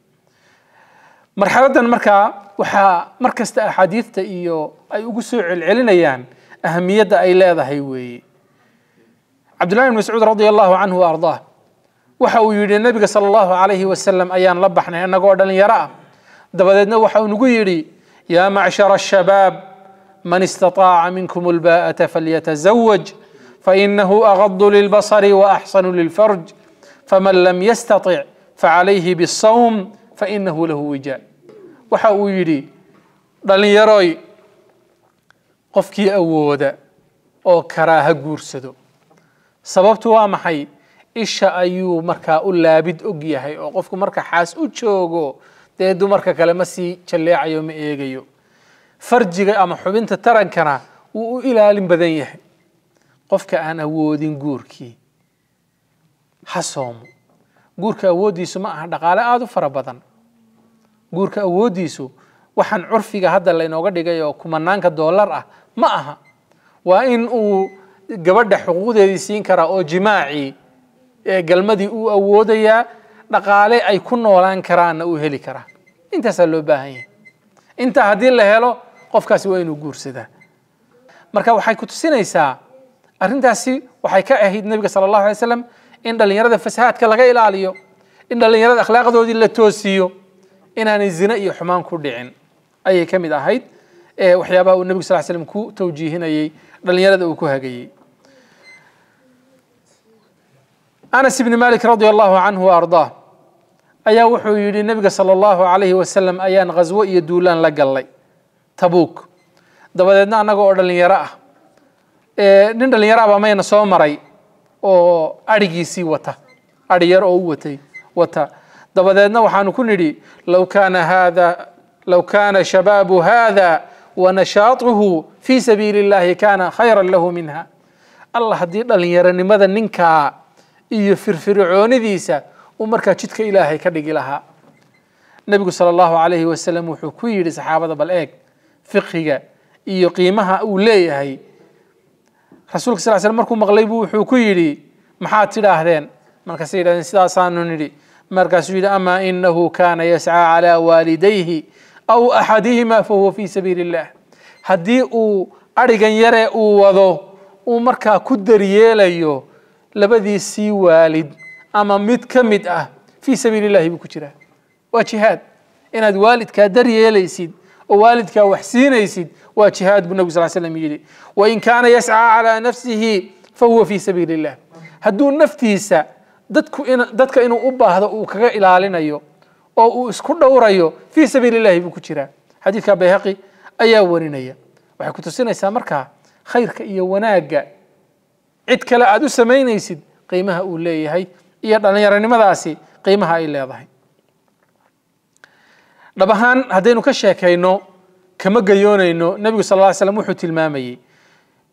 marxaladan markaa waxaa mar kasta axaadiidta iyo ay ugu soo celcelinayaan ahamiyadda ay leedahay weeye cabdullahi bn mascuud radia allahu canhu wa ardaah waxa uu yidhi nabiga sala allahu calayhi wasalam ayaan la baxnay annagoo dhalinyaro ah دبدنا وحون قيري يا معشر الشباب من استطاع منكم الباءة فليتزوج فإنه أغض للبصر وأحصن للفرج فمن لم يستطع فعليه بالصوم فإنه له وجاء وحاويري دلن يروي قفكي أوودا أو كراها قورسدو سببتو آمحي إشا أيو مركا أولا بدء أو قفكو مركا حاس أوتشوغو dee dumarka kale ma sii jalleecayo ma eegayo farjiga ama xubinta tarankana wuu u ilaalin badan yahay qofka aan awoodin guurkii ha soomo guurka awooddiisu ma aha dhaqaale aada u fara badan guurka awooddiisu waxaan curfiga hadda laynooga dhigay oo kumanaanka doolar ah ma aha waa in uu gabadha xuquuqdeedii siin karaa oo jimaacii galmadii uu awoodayaa dhaqaale ay ku noolaan karaanna uu heli karaa انت سلو باهي انت هدير له هلو قف كاسي وينو قور سيدا مركا وحاي كتو سينيسا ارنتا سي وحاي كا اهيد نبي صلى الله عليه وسلم ان دل يرد فساد كالغا الى ان دل يرد اخلاق دو دي لتوسيو ان اني زنا اي حمان كور ديعين اي كمي دا هيد اه وحيابا النبي صلى الله عليه وسلم كو توجيهين اي دل يرد او كو هاقي انس بن مالك رضي الله عنه وارضاه ayaa wuxuu yidhi nebiga sala allahu calayhi wasalam ayaan khaswo iyo duulaan la gallay tabuuk dabadeedna annaga oo dhallinyaro ah nin dhallinyaro abaa mayna soo maray oo adhigiisii wata adhi yar oo u watay wata dabadeedna waxaanu ku nidhi low kaana haada low kaana shabaabu haada wanashaatuhu fii sabiili illahi kaana khayran lahu minha allah haddii dhallinyaronimada ninkaa iyo firfircoonidiisa ومركا جدك إلهي كدق لها نبي صلى الله عليه وسلم وحكوية لصحابة بل إيك فقه إيو قيمها أولي هاي رسولك صلى الله عليه وسلم مركو مغليبو وحكوية محاط تلاهدين مركا سيدا سيدا نري مركا سيدا أما إنه كان يسعى على والديه أو أحدهما فهو في سبيل الله هدي أو أرغن يرأ أو وضو ومركا كدر يليو لبدي سي والد ama mid ka mid ah fii sabiili illahi buu ku jiraa waa jihaad inaad waalidkaa dar yeelaysid oo waalidkaa wax siinaysid waa jihaad buu nabigu sal slam yidhi wain kaana yascaa calaa nafsihi fahuwa fii sabiili illah hadduu naftiisa dadku in dadka inuu u baahdo uu kaga ilaalinayo oo uu isku dhowrayo fii sabiili illahi buu ku jiraa xadiidka bayhaqi ayaa warinaya waxay ku tusinaysaa markaa khayrka iyo wanaagga cid kale aada u samaynaysid qiimaha uu leeyahay يدانيرنمداسي قيمها اي ليداهي دبهان هدينو كشيكينو كما غيونينو نبي صلى الله عليه وسلم وحو تلمامي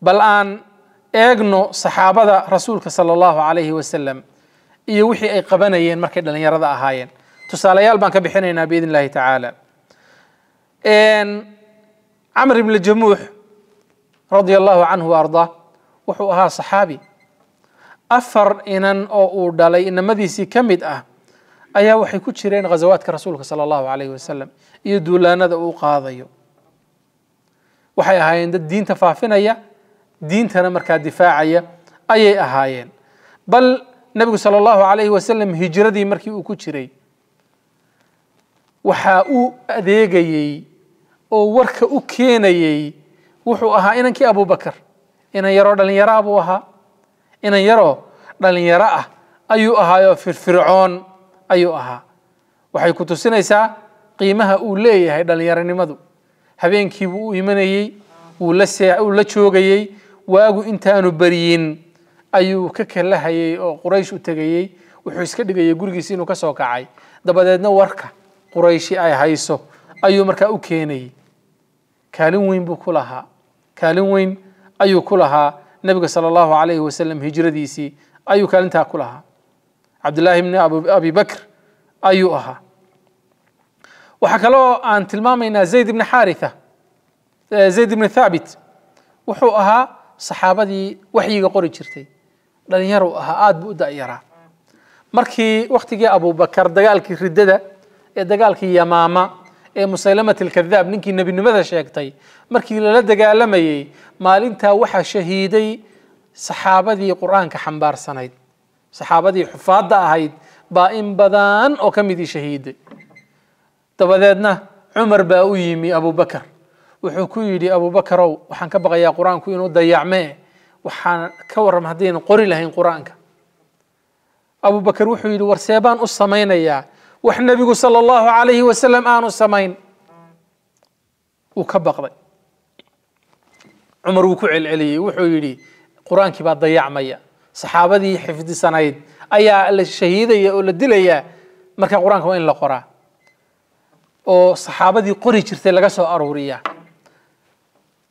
بل ان ايغنو صحابدا رسولك صلى الله عليه وسلم اي وخي اي قبانيين ماركاي دالنيردا اهايين تساليال بان كبخينينا باذن الله تعالى ان عمرو بن الجموح رضي الله عنه وارضاه وحو اها صحابي أفر إنن أو دالي إن مدي سي كمد أه أيا وحي كتشيرين غزوات كرسولك صلى الله عليه وسلم يدو لنا ذو قاضيو وحي هاين الدين تفافن أيا دين تنا مركا دفاعية أي أهاين بل نبي صلى الله عليه وسلم هجرة دي مركي أو كتشيري وحا أو أديقي أو ورك أو كيني وحو أها إنن كي أبو بكر إنن يرو دلن يرابو أها inan yaroo dhallinyaro ah ayuu ahaayoo firfircoon ayuu ahaa waxay ku tusinaysaa qiimaha uu leeyahay dhallinyaronimadu habeenkiibuu u imanayey wuu la joogayey waagu intaanu baryin ayuu ka kalahayey oo quraysh u tegayey wuxuu iska dhigayay gurigiisi inuu ka soo kacay dabadeedna warka qurayshi ay hayso ayuu markaa u keenayey kaalin weyn buu ku lahaa kaalin weyn ayuu ku lahaa النبي صلى الله عليه وسلم هجرة ديسي أيو كان تأكلها عبد الله بن أبي بكر أيوها وحكى له أن تلمامينا زيد بن حارثة آه، زيد بن ثابت وحو أها صحابة دي وحي قري جرتي لن يروا آد بؤد يرى مركي وقت أبو بكر دقالك رددة دقالك يا ماما ee musaylamat alkadaab ninkii nabi nimada sheegtay markii lala dagaalamayey maalinta waxa shahiiday saxaabadii qur-aanka xambaarsanayd saxaabadii xufaadda ahayd baa in badan oo ka midii shahiiday dabadeedna cumar baa u yimi abubakar wuxuu ku yidhi abuubakarow waxaan ka baqayaa qur-aanku inuu dayacmee waxaan ka waram haddayna qori lahayn qur-aanka abubakar wuxuu yidhi warseebaan u samaynayaa وحنا نبي صلى الله عليه وسلم آنو سمين وكبق ذي عمر وكوع العلي وحويلي قرآن كي بعد ضيع ميا صحابة دي حفظ سنايد أيا الشهيدة يقول الدليا مركا قرآن كوين لا قرآن أو صحابة دي قري شرتي لقاسو أروريا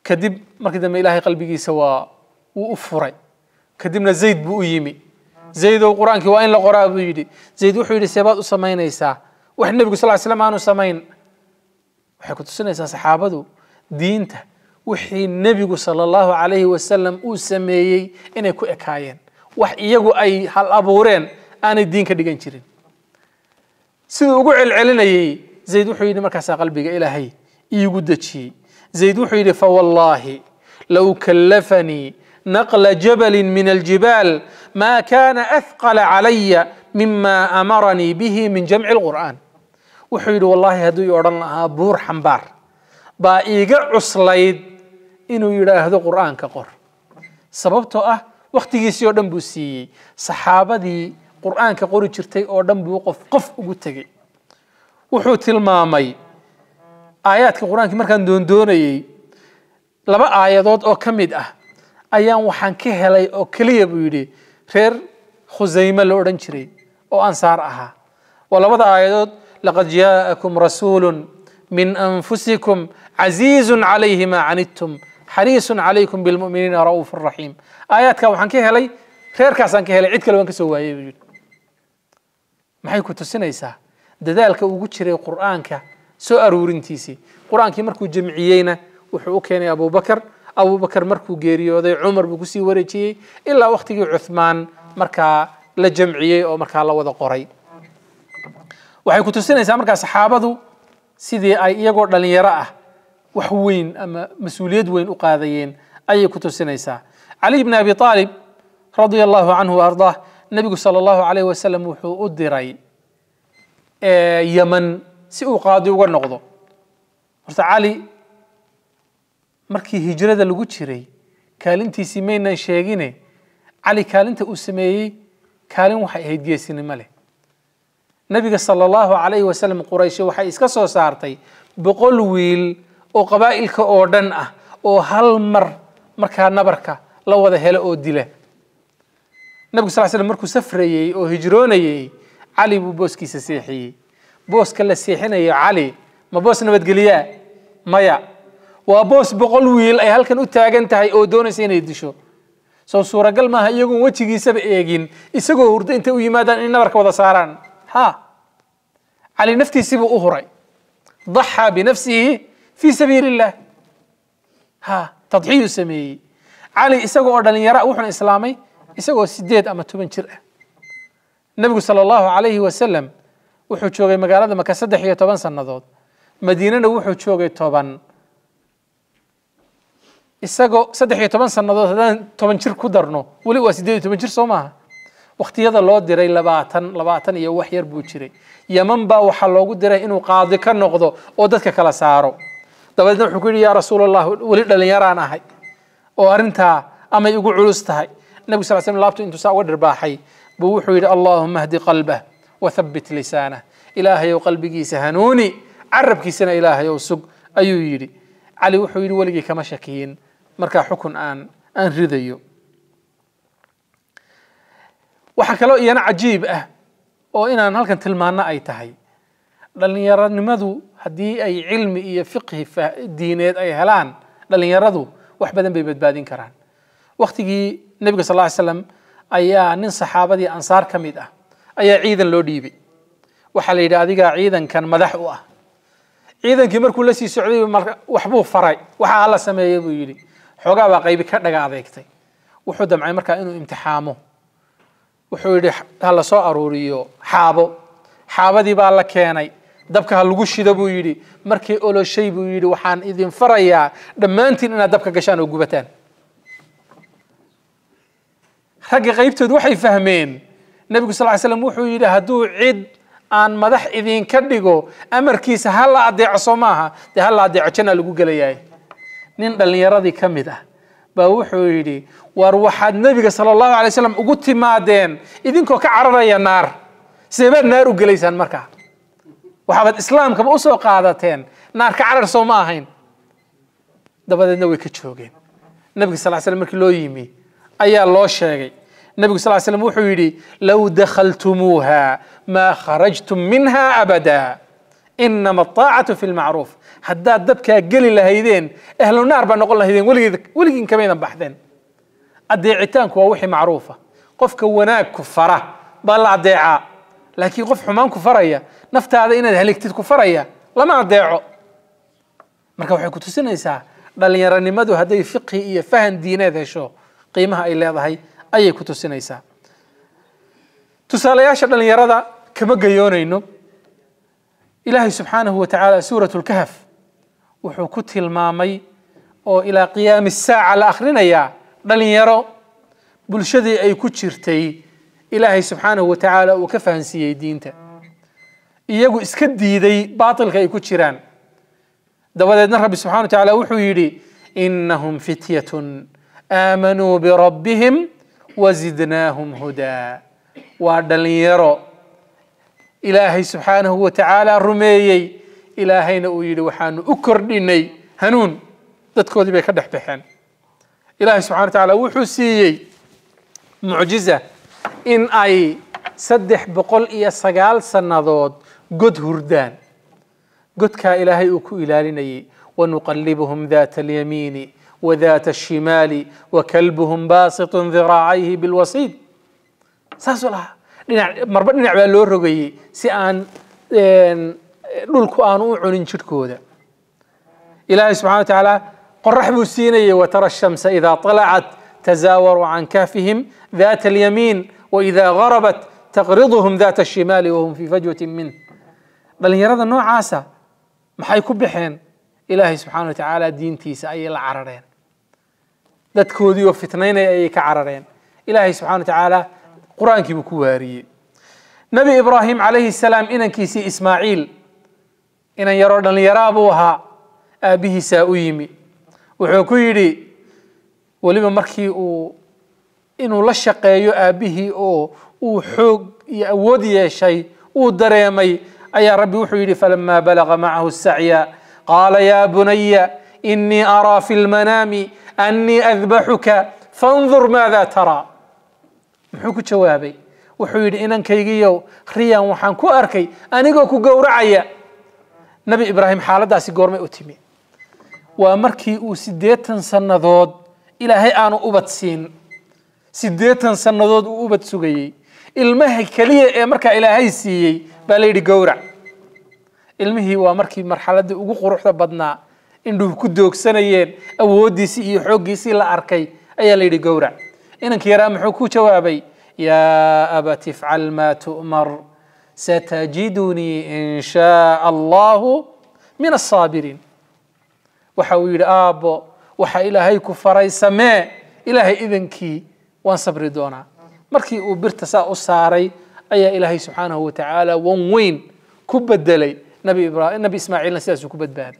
كدب مركا دم إلهي قلبي سوا وأفري كدبنا زيد بو يمي زيدو القرآن كي وين لقرأ بيجي زيد وحي لسبات وسمين إيسا وحن النبي صلى الله عليه وسلم عنو سمين وحي كنت سنة إيسا صحابته دينته وحي النبي صلى الله عليه وسلم أسميه إنه كو إكاين وحي أي هل أبورين أنا الدين كدقان جيرين سيدو أقو العلنا يي زيد وحي لمركز إلى إلهي إيقو شيء زيد وحي فوالله لو كلفني نقل جبل من الجبال ما كان أثقل علي مما أمرني به من جمع القرآن وحيد والله هدو يوران لها بور حمبار با إيقع عصليد إنو يرى هذا القرآن كقر سببتو أه وقت يسي أردن بوسي صحابة دي قرآن كقر جرتي أردن بوقف قف أقوتك وحوت المامي آيات القرآن كان دون دوني لما آيات أو كميد أه ayaan waxaan ka helay oo keliya buu yidhi reer khusayme la odhan jiray oo ansaar ahaa waa labada aayadood laqad jaa'akum rasuulun min anfusikum casiizun calayhi maa canidtum xariisun calaykum bilmu'miniina ra'uufu raxiim aayaadkaa waxaan ka helay reerkaasaan ka helay cid kale waan ka soo waayey buu yidhi maxay ku tusinaysaa dadaalka ugu jiray qur'aanka soo aruurintiisii qur'aankii markuu jamciyeyna wuxuu u keenay abubakar أبو بكر مركو جيريو ذي عمر بقصي ورجي إلا وقت عثمان مركا لجمعية أو مركا الله وذا قري وحي كتوسين إذا مركا صحابة ذو سيدي أي يقعد لن يرى وحوين أما مسؤولية وين أقاذيين أي كتوسين علي بن أبي طالب رضي الله عنه وأرضاه النبي صلى الله عليه وسلم وحو أدري يمن سيقاضي ونقضه علي markii hijrada lagu jiray kaalintiisii maynan sheegine cali kaalinta uu sameeyey kaalin waxay ahayd geesinimo leh nabiga sala allahu calayhi wasalam qurayshe waxay iska soo saartay boqol wiil oo qabaa'ilka oo dhan ah oo hal mar markaa nabarka la wada helo oo dile nabigu sal slam markuu safrayey oo hijroonayey cali buu booskiisa seexiyey booska la seexinayo cali ma boos nabadgelyaa maya وأبوس بقول ويل أي هل كان أتاعن تهاي أو دون سين سو صورة قل ما هي يقول وتشي سب إيجين إسقو ورد أنت ويا ماذا إن نبرك وذا سعران ها على نفتي سب أخرى ضحى بنفسه في سبيل الله ها تضحية سمي علي إسقو أرد أن يرى وحنا إسلامي إسقو سديد أما تبين شرع النبي صلى الله عليه وسلم وحوشوغي مقالة ما كسد حياته بان سنة مدينة وحوشوغي توبان isagoo saddex iyo toban sannadood haddaan toban jir ku darno weli waa siddeed iyo toban jir soo maaha wakhtiyada loo diray labaatan labaatan iyo wax yar buu jiray yaman baa waxaa loogu diray inuu qaadi ka noqdo oo dadka kala saaro dabadeedna wuxuu ku yidhi yaa rasuul allah weli dhallinyaraan ahay oo arrintaa amay igu culus tahay nabigu sal slam laabtu intuu saa uga dhirbaaxay buu wuxuu yidhi allaahuma hdi qalbah wathabbit lisaanah ilaahayow qalbigiisa hanuuni carabkiisana ilaahayow sug ayuu yidhi cali wuxuu yidhi weligii kama shakiyin markaa xukun aan aan ridayo waxaa kaloo iyana cajiib ah oo inaan halkan tilmaano ay tahay dhallinyaronimadu haddii ay cilmi iyo fiqhi diineed ay helaan dhallinyaradu wax badan bay badbaadin karaan wakhtigii nebiga sal ly slam ayaa nin saxaabadii ansaar ka mid ah ayaa ciidan loo dhiibay waxaa la yidhi adigaa ciidankan madax u ah ciidankii markuu la sii socday waxbuu faray waxaa alla sameeyey buu yidhi xoogaa baa qaybi ka dhaga adeegtay wuxuu damcay markaa inuu imtixaamo wuxuu yidhi ha la soo aruuriyo xaabo xaabadii baa la keenay dabka ha lagu shido buu yidhi markii oloshay buu yidhi waxaan idin farayaa dhammaantiin inaad dabka gashaan oo gubataan ragga qaybtooda waxay fahmeen nebigu sal ly slam wuxuu yidhi hadduu cid aan madax idinka dhigo amarkiisa ha la adeeco soo maaha dee ha la adeeco janna lagu gelayaay نين دلني يرضي كمدة بوحو يدي وار نبي صلى الله عليه وسلم وقلت ما دين إذن كو كعرر يا نار سيبا نار وقليسان مركا وحفظ إسلام كم أسو قادتين نار كعرر سو ماهين دبا دين نوي كتشوغين نبي صلى الله عليه وسلم لو يمي أيا الله شاقي نبي صلى الله عليه وسلم وحو يدي لو دخلتموها ما خرجتم منها أبدا إنما الطاعة في المعروف هداد دبكا جلي لهايدين اهل النار بنقول لهيدين لهايدين ولكن كمان بحدين الديعتان كووحي معروفه قف كوناك كفره بلع ديعا لكن قف حمام كفريا نفتا علينا هلكتت لا ما ديعو مركب حكوت سنيسا بل يراني مدو هدي فقهي إيه فهم دينا ذا شو قيمها إلا هاي أي كتو سنيسا تسالي ياشا بل يرادا كما قيونا إنو إلهي سبحانه وتعالى سورة الكهف wuxuu ku tilmaamay oo ilaa qiyaami saaca la akhrinayaa dhalinyaro bulshadii ay ku jirtay ilaahay subxaanahu watacaala uu ka fahansiiyey diinta iyagu iska diiday baatilka ay ku jiraan dabadeedna rabbi subxana wa tacaala wuxuu yidhi inahum fityatun aamanuu birabbihim wazidnaahum hudaa waa dhalinyaro ilaahay subxaanahu wa tacaala rumeeyey إلهينا أويد وحان أكرديني هنون تتكود بيك دح بحان إلهي سبحانه وتعالى وحسيي معجزة إن أي سدح بقول إيا سقال سنضود قد هردان قد كا إلهي أكو ليني ونقلبهم ذات اليمين وذات الشمال وكلبهم باسط ذراعيه بالوسيط بالوسيد ساسولها مربط نعبال لورغي سيان dhulku aanu u cunin jidhkooda ilaahay subxana wa tacaala qorax buu siinayay watara ashamsa idaa talacat tazaawaru can kahfihim daata alyamiin waidaa garabat taqriduhum daata ashimaali wahum fii fajwatin min dhallinyarada noocaasa maxay ku baxeen ilaahay subxaana wa tacaala diintiisa ayay la carareen dadkoodii oo fitnaynaya ayay ka carareen ilaahay subxaana wa tacaala qur-aankiibuu ku waariyey nabi ibraahim calayhi salaam inankiisii ismaaciil إن يرادن يرابوها أبيه ساويمي وحكويري ولما مركي أو إنه لشق يو أبيه أو وحق يأودي شيء ودريمي أي ربي وحيري فلما بلغ معه السعي قال يا بني إني أرى في المنام أني أذبحك فانظر ماذا ترى محوك جوابي وحيري إنا كيقيو خريا وحان كو أركي أنيقو كو قورعي نبي إبراهيم حالة داسي قرمي أتمي ومركي أو سديتن سنذود إلى هاي آنو أبت سين سديتن سنذود أو أبت سوغي المهي كلية إيه مركا إلى هاي سي باليدي قورع المهي ومركي مرحلة دي أغو قروح دبادنا إندو كدوك سنيين أودي سي حوغي سي لأركي أيا ليدي قورع إنك يرام حكو جوابي يا أبا تفعل ما تؤمر ستجدني إن شاء الله من الصابرين وحويل آب وحا إلهي فري سماء إلهي إذنك وان صبري دونا مركي وبرتساء الساري أي إلهي سبحانه وتعالى وين دلي نبي إبراهيم نبي إسماعيل نسياس كبد بعد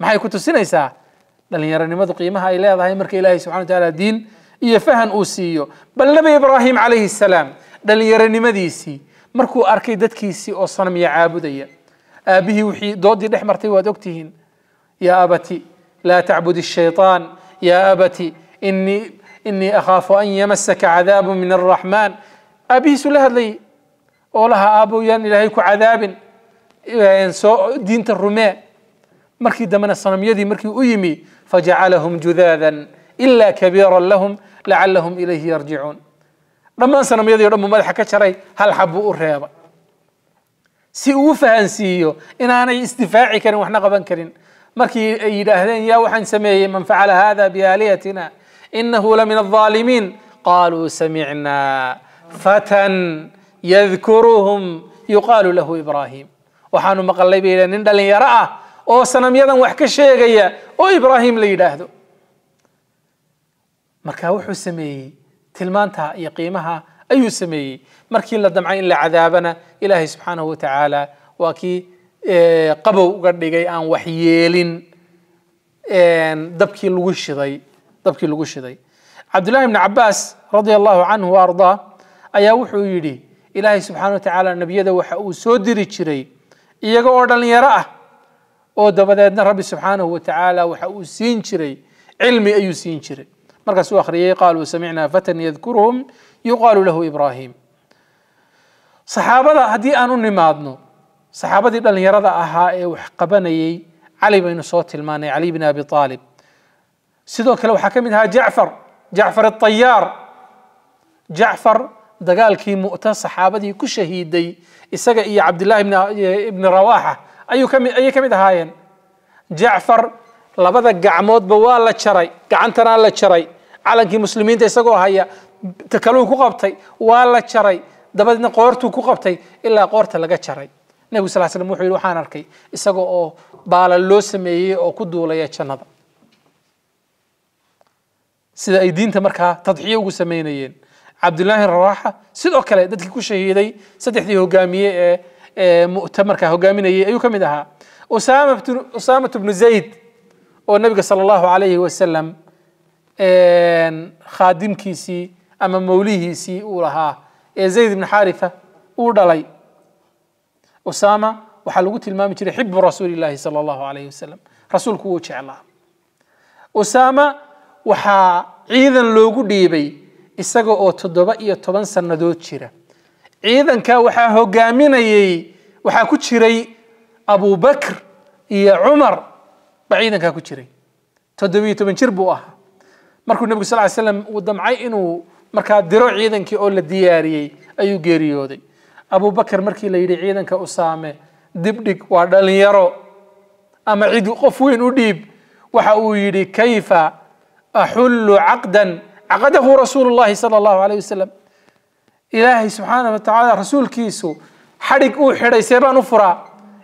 ما هي كنت سنيسا لن يرى نمد قيمها إلهي هذا مركي إلهي سبحانه وتعالى دين يفهن أوسيو بل نبي إبراهيم عليه السلام لن يرى نمديسي مركو أركي دتكيسي أو صنم يا عابدية أبيه وحي دودي لحمرتي ودكتهن يا أبتي لا تعبد الشيطان يا أبتي إني إني أخاف أن يمسك عذاب من الرحمن أبي سلها لي أولها أبو يان إلى هيك عذاب ينسو دينت الرماء مركي دمن الصنم يدي مركي أيمي فجعلهم جذاذا إلا كبيرا لهم لعلهم إليه يرجعون رمان سنة ميدي رمو مالحة كتشري هل حبو أرهيبا سي أوفا هنسيو إن أنا استفاعي كان وحنا قبان كرين مركي إيد أهلين يا وحن سمي من فعل هذا بآليتنا إنه لمن الظالمين قالوا سمعنا فتى يذكرهم يقال له إبراهيم وحان مقلب إلى نندل يرى أو سنم يدن وحك الشيء أو إبراهيم ليد أهدو مركا وحو سمي تلمانتها يقيمها أي سمي مركي إلا عذابنا إلهي سبحانه وتعالى وكي إيه، قبو قردقي آن وحييل إيه، دبكي الوشي دبكي الوشي عبد الله بن عباس رضي الله عنه وارضاه أيا وحو يري إلهي سبحانه وتعالى النبي يدو وحو سودري تشري إيقا أردن يراه أو دبدا ربي سبحانه وتعالى وحو سين علمي أيو سين مركز آخر قالوا سمعنا فتى يذكرهم يقال له إبراهيم صحابة هدي أنو نمادنو صحابة إبن يرد أها وحقبني علي بن صوت الماني علي بن أبي طالب سيدوك لو منها جعفر جعفر الطيار جعفر دقال كي مؤتى صحابة كشهيدي إساق إيا عبد الله بن, رواحة أي كم أي كم هاين جعفر labada gacmoodba waa la jaray gacantanaa la jaray calankii muslimiinta isagoo haya kaluu ku qabtay waa la jaray dabadeedna qoortuu ku qabtay ilaa qoorta laga jaray nebigu sal slam wuxuu yihi waxaan arkay isaga oo baala loo sameeyey oo ku duulaya jannada sida ay diinta markaa tadxiyo ugu sameynayeen cabdullaahi rawaaxa sidoo kale dadkii ku shahiiday saddexdii hogaamiye ee mu'tamarka hogaaminayay ayuu ka mid ahaa usaamatu bnu zayd أو النبي صلى الله عليه وسلم إن خادم كيسي أما موليه سي أولها زيد بن حارثة أولالي أسامة وحلوت المام تري حب رسول الله صلى الله عليه وسلم رسول كوتش على أسامة وحا عيدا لوغو ديبي إساقو أو تدوبا إيا تبان سندو تشيرا عيدا كا وحا هو قامين أي وحا كتشيري أبو بكر إيا عمر بعيدا كاكو تشري تدوي تبن شربوا اها مركو النبي صلى الله عليه وسلم ودمعي انو مركا درو عيدا كي اول الدياري ايو غيريودي ابو بكر مركي ليري عيدا كاسامي دبدك وعدل يرو اما عيد قفوين وديب وحاويري كيف احل عقدا عقده رسول الله صلى الله عليه وسلم إلهي سبحانه وتعالى رسول كيسو حرق أو حرق سيبان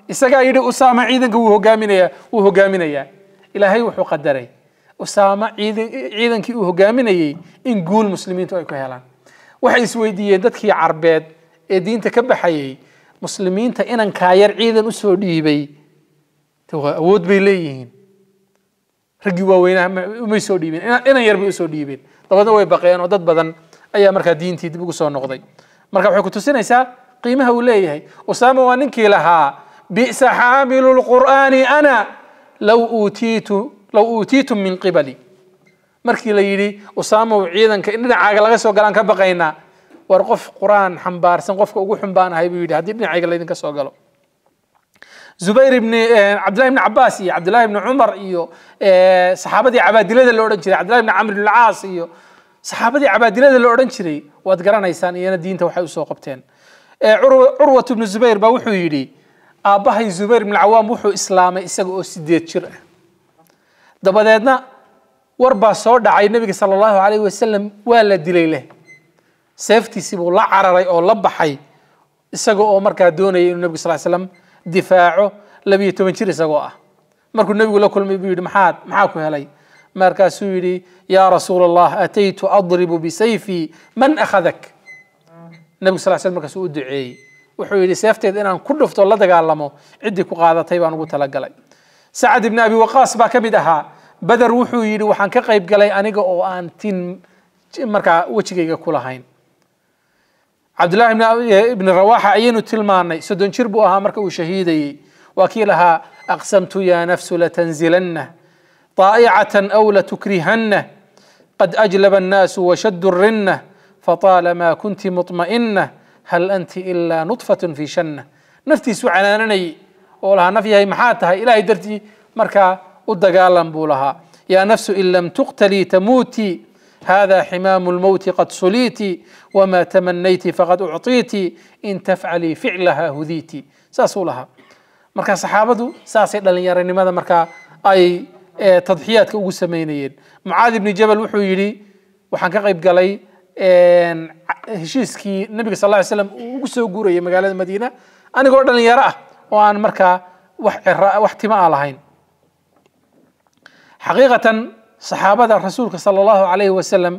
isagaa yidhi usaama ciidanka wuu hogaaminayaa wuu hogaaminayaa ilaahay wuxuu qadaray usaama ciidankii uu hogaaminayey in guul muslimiintu ay ku helaan waxay isweydiiyeen dadkii carbeed ee diinta ka baxayey muslimiinta inankaa yar ciidan usoo dhiibay awood bay leeyihiin raggii waaweynaha umay soo dhiibeen inan yar bay usoo dhiibeen dabadna way baqeen oo dad badan ayaa markaa diintii dib ugu soo noqday marka waxay ku tusinaysaa qiimaha uu leeyahay usaama waa ninkii lahaa بئس حامل القرآن أنا لو أوتيت لو أوتيتم من قبلي markii la yidhi usaamo ciidanka in dhinacaaga laga soo galaan ka baqaynaa war qof qur-aan xambaarsan qofka ugu xumbaanahay buu yidhi haddii dhinacayga laydinka soo galo zubayr ibni cabdillahi ibni cabaas iyo cabdillahi ibni cumar iyo saxaabadii cabaadilada la odhan jiray cabdillahi ibni camr ibni caas iyo saxaabadii cabaadilada la odhan jiray waad garanaysaan iyana diinta waxay usoo qabteen curwat ibnu zubayr baa wuxuu yidhi aabbahay zubayr ibn cawaam wuxuu islaamay isaga oo sideed jir ah dabadeedna war baa soo dhacay nebiga sala allahu calayhi wasalam waa la dilay leh seeftiisi buu la cararay oo la baxay isaga oo markaa doonayay inuu nebigu sal slam difaaco labiyo toban jir isagoo ah markuu nebigu la kulmay buu yidhi maxaad maxaa ku helay markaasuu yidhi yaa rasuul allah ataytu adribu bisayfii man akhadak nebigu sal slam markaasuu u duceeyey wuxuu yidhi seefteed inaan ku dhufto la dagaalamo ciddii ku qaadatay baan ugu talagalay sacad ibni abi waqaas baa ka mid ahaa beder wuxuu yidhi waxaan ka qayb galay aniga oo aan tin markaa wejigayga ku lahayn cabdullahi ibni rawaaxa ayaynu tilmaanay soddon jir buu ahaa marka uu shahiidayey waa kii lahaa aqsamtu yaa nafsu latanzilanna طائعة أو لتكرهنه قد أجلب الناس وشد الرنة فطالما كنت مطمئنة هل أنت إلا نطفة في شنة نفتي سوعة لنني أولها نفيها محاتها إلى درتي مركا أدقال بولها يا نفس إن لم تقتلي تموتي هذا حمام الموت قد صليتي وما تمنيتي فقد أعطيتي إن تفعلي فعلها هذيتي ساسولها مركا صحابته ساسي لن يرني ماذا مركا أي إيه، تضحيات كوسمينين معاذ بن جبل وحويلي وحنكا غيب قلي heshiiskii nabiga sal ly slam uu ugu soo guurayay magaalada madiina anigoo dhalinyaro ah oo aan markaa wax tima aa lahayn xaqiiqatan saxaabada rasuulka sala allahu calayhi wasalam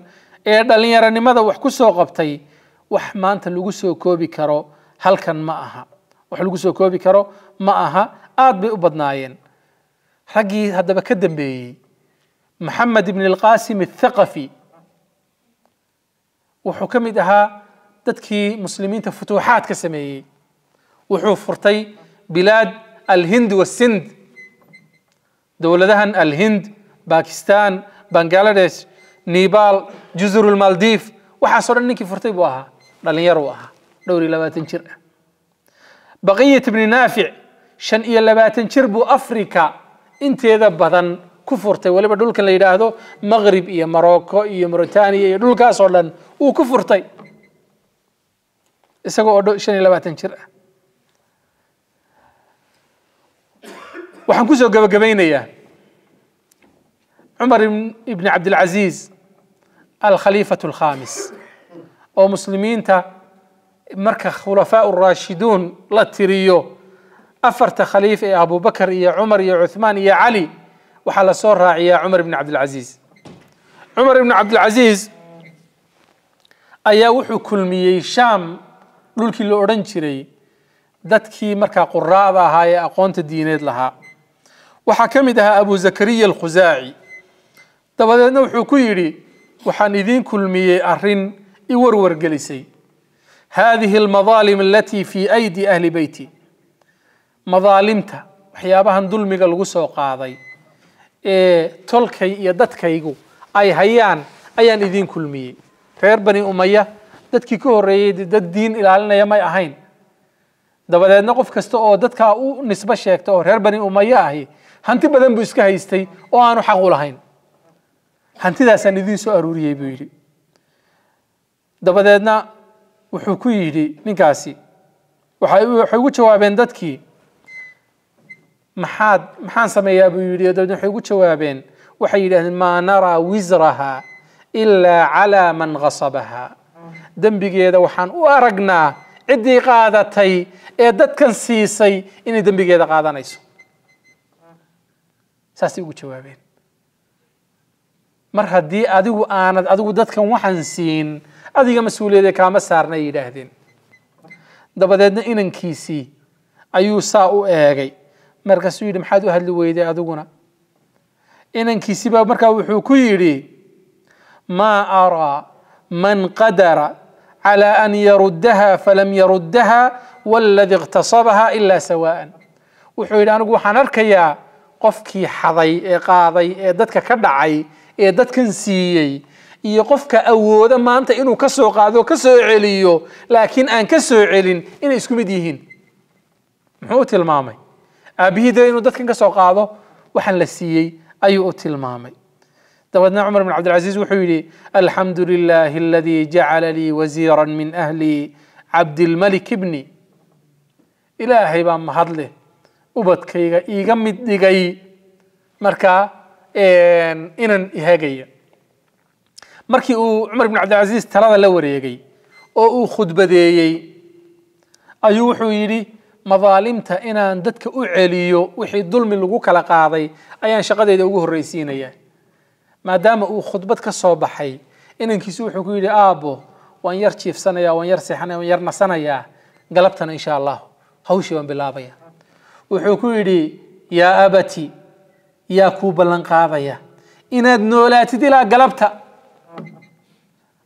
ee dhalinyaronimada wax ku soo qabtay wax maanta lagu soo koobi karo halkan ma aha wax lagu soo koobi karo ma aha aada bay u badnaayeen raggii haddaba ka dambeeyey maxamed ibn alqasim athaqafi وحو كمي دها دتكي مسلمين تفتوحات كسمي وحو فرتي بلاد الهند والسند دولة دهن الهند باكستان بنغلاديش نيبال جزر المالديف وحصر انكي فرتي بوها لن يروها دوري لباتن تنشر بقية بن نافع شن إيا لباتن شربو أفريكا انت يذبذن بذن كفرته ولا بدل كان ليراه ذو مغرب إيه مراكو إيه موريتانيا إيه دول كاس ولا وكفرته إسقوا أدو شن اللي باتن شر وحنقوله قبل قبلين يا عمر ابن عبد العزيز الخليفة الخامس أو مسلمين تا مرك خلفاء الراشدون لا تريو أفرت خليفة أبو بكر يا عمر يا عثمان يا علي وحالا صورها عيا عمر بن عبد العزيز عمر بن عبد العزيز ايا وحو كل ميي شام لولك الأورنج شري دتكي مركا قرابة هاي أقونت الدين لها وحكمدها أبو زكريا الخزاعي طب هذا نوح كيري وحنذين كل ميي أرين إورور جلسي هذه المظالم التي في أيدي أهل بيتي مظالمتها حيابها ندل قال غصو قاضي ee tolkay iyo dadkaygu ay hayaan ayaan idiin kulmiyey reer bani umaya dadkii ka horreeyey dad diin ilaalinaya may ahayn dabadeedna qof kasta oo dadkaa u nisbo sheegta oo reer bani umaya ahi hanti badan buu iska haystay oo aanu xaq u lahayn hantidaasaan idiin soo aruuriyey buu yidhi dabadeedna wuxuu ku yidhi ninkaasi waxay ugu jawaabeen dadkii maxaad maxaan sameeyaa buu yidhi dabeedna waxay ugu jawaabeen waxay yidhaahdeen maa naraa wisraha ilaa calaa man khasabaha dembigeeda waxaan u aragnaa ciddii qaadatay ee dadkan siisay inay dembigeeda qaadanayso saasay ugu jawaabeen mar haddii adigu aanad adigu dadkan waxaan siin adiga mas-uuliyadee kaama saarna ay yidhaahdeen dabadeedna inankiisii ayuu saa u eegay markaasuu yidhi maxaad u hadli weyday adiguna inankiisibaa markaa wuxuu ku yidhi maa araa man qadara calaa an yaruddaha falam yaruddaha waladii iqtasabaha ilaa sawaa'an wuxuu yidhi anigu waxaan arkayaa qofkii xaday ee qaaday ee dadka ka dhacay ee dadkan siiyey iyo qofka awooda maanta inuu ka soo qaado ka soo celiyo laakiin aan ka soo celin inay isku mid yihiin muxuu u tilmaamay أبيدين ودتك إنك سوق هذا وحن لسيء أي أتيل مامي دوتنا عمر بن عبد العزيز وحولي الحمد لله الذي جعل لي وزيرا من أهلي عبد الملك ابني إلهي بام هذلي وبد يجمد يجمع دقي مركا إن إن إيه جي مركي عمر بن عبد العزيز ترى ذا لوري أو خد بديه أيو حويلي madaalimta inaan dadka u celiyo wixii dulmi lagu kala qaaday ayaan shaqadeyda ugu horreysiinayaa maadaama uu khudbad ka soo baxay inankiisu wuxuu ku yidhi aabbo waan yar jiifsanayaa waan yar seexanaya waan yar nasanayaa galabtana insha allah hawshii baan bilaabaya wuxuu ku yidhi yaa abati yaa kuu ballan qaadaya inaad noolaatid ilaa galabta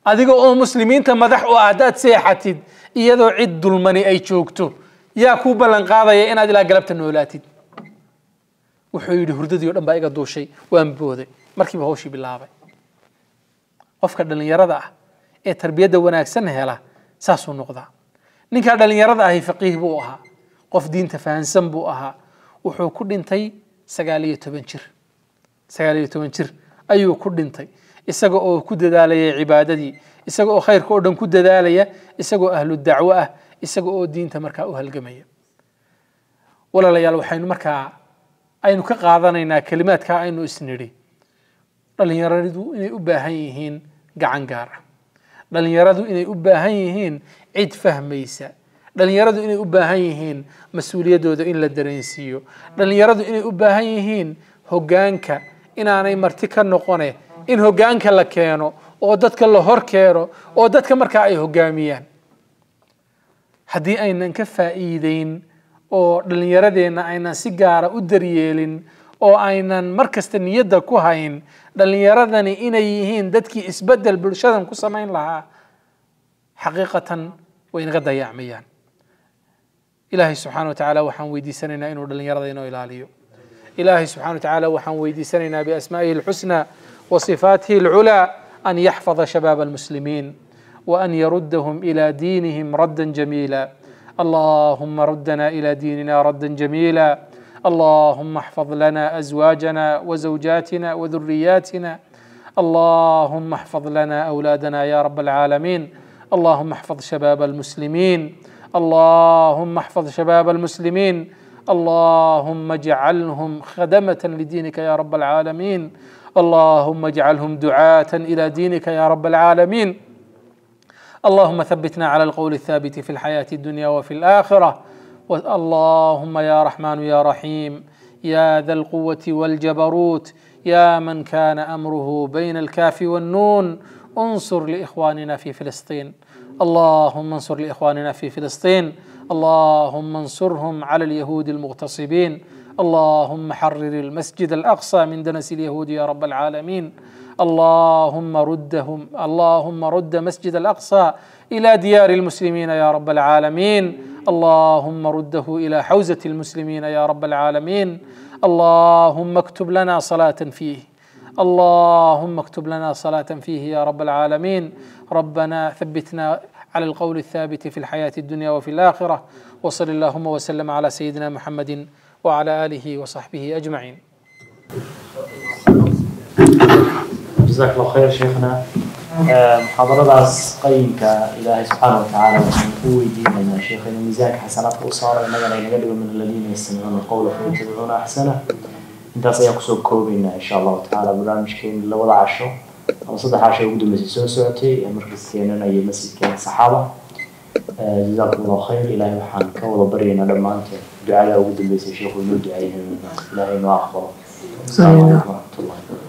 adiga oo muslimiinta madax u ah haddaad seexatid iyadoo cid dulmani ay joogto yaa kuu ballan qaadaya inaad ilaa galabta noolaatid wuxuu yidhi hurdadii o dhan baa iga duushay waan booday markiiba hawshii bilaabay qofka dhallinyarada ah ee tarbiyadda wanaagsan hela saasuu noqdaa ninkaa dhallinyarada ahi faqiih buu ahaa qof diinta fahansan buu ahaa wuxuu ku dhintay sagaal iyo toban jir sagaal iyo toban jir ayuu ku dhintay isaga oo ku dadaalaya cibaadadii isaga oo khayrka oo dhan ku dadaalaya isaga oo ahlu dacwo ah isaga oo diinta markaa u halgamaya walaalayaal waxaynu markaa aynu ka qaadanaynaa kelimaadkaa aynu isnidhi dhallinyaradu inay u baahan yihiin gacan gaar ah dhallinyaradu inay u baahan yihiin cid fahmaysa dhallinyaradu inay u baahan yihiin mas-uuliyaddooda in la dareensiiyo dhallinyaradu inay u baahan yihiin hoggaanka inaanay marti ka noqone in hoggaanka la keeno oo dadka la hor keeno oo dadka markaa ay hoggaamiyaan haddii aynan ka faa'iideyn oo dhallinyaradeenna aynan si gaara u daryeelin oo aynan mar kasta niyadda ku hayn dhallinyaradani inay yihiin dadkii isbeddel bulshadan ku samayn lahaa xaqiiqatan way inaga dayacmayaan ilaahay subxaana wa tacaala waxaan weydiisanaynaa inuu dhallinyarada inoo ilaaliyo ilaahay subxaana wa tacaala waxaan weydiisanaynaa biasmaa'ihi alxusna wa sifaatihi alculaa an yaxfada shabaab almuslimiin وأن يردهم إلى دينهم ردا جميلا اللهم ردنا إلى ديننا ردا جميلا اللهم احفظ لنا أزواجنا وزوجاتنا وذرياتنا اللهم احفظ لنا أولادنا يا رب العالمين اللهم احفظ شباب المسلمين اللهم احفظ شباب المسلمين اللهم اجعلهم خدمة لدينك يا رب العالمين اللهم اجعلهم دعاة إلى دينك يا رب العالمين اللهم ثبتنا على القول الثابت في الحياة الدنيا وفي الآخرة اللهم يا رحمن يا رحيم يا ذا القوة والجبروت يا من كان أمره بين الكاف والنون انصر لإخواننا في فلسطين اللهم انصر لإخواننا في فلسطين اللهم انصرهم على اليهود المغتصبين اللهم حرر المسجد الأقصى من دنس اليهود يا رب العالمين اللهم ردهم اللهم رد مسجد الاقصى الى ديار المسلمين يا رب العالمين اللهم رده الى حوزه المسلمين يا رب العالمين اللهم اكتب لنا صلاه فيه اللهم اكتب لنا صلاه فيه يا رب العالمين ربنا ثبتنا على القول الثابت في الحياه الدنيا وفي الاخره وصل اللهم وسلم على سيدنا محمد وعلى اله وصحبه اجمعين jazaak allah khayr sheikhna eh, muxaadaradaas qayinka ilaahay subxaana watacaala waxaan ku weydiinaynaa sheikh inuu miisaanka xasanaadka u saaro innagana inaga dhigo min aladiina yastamicuuna alqawla fa yatabicuuna axsana intaas ayaan kusoo koobaynaa insha allahu tacaala barnaamijkeeni labada casho ama saddex casho ugu dambeysay soo socotay ee markaas keenanaya masjidkeena saxaaba eh, jazakum allah khayr ilaahay waxaan ka wada baryaynaa dhammaanteen ducada ugu dambeysay sheikhu inoo duceeyay ilaahay inoo aqbalo عليكم ورحمة الله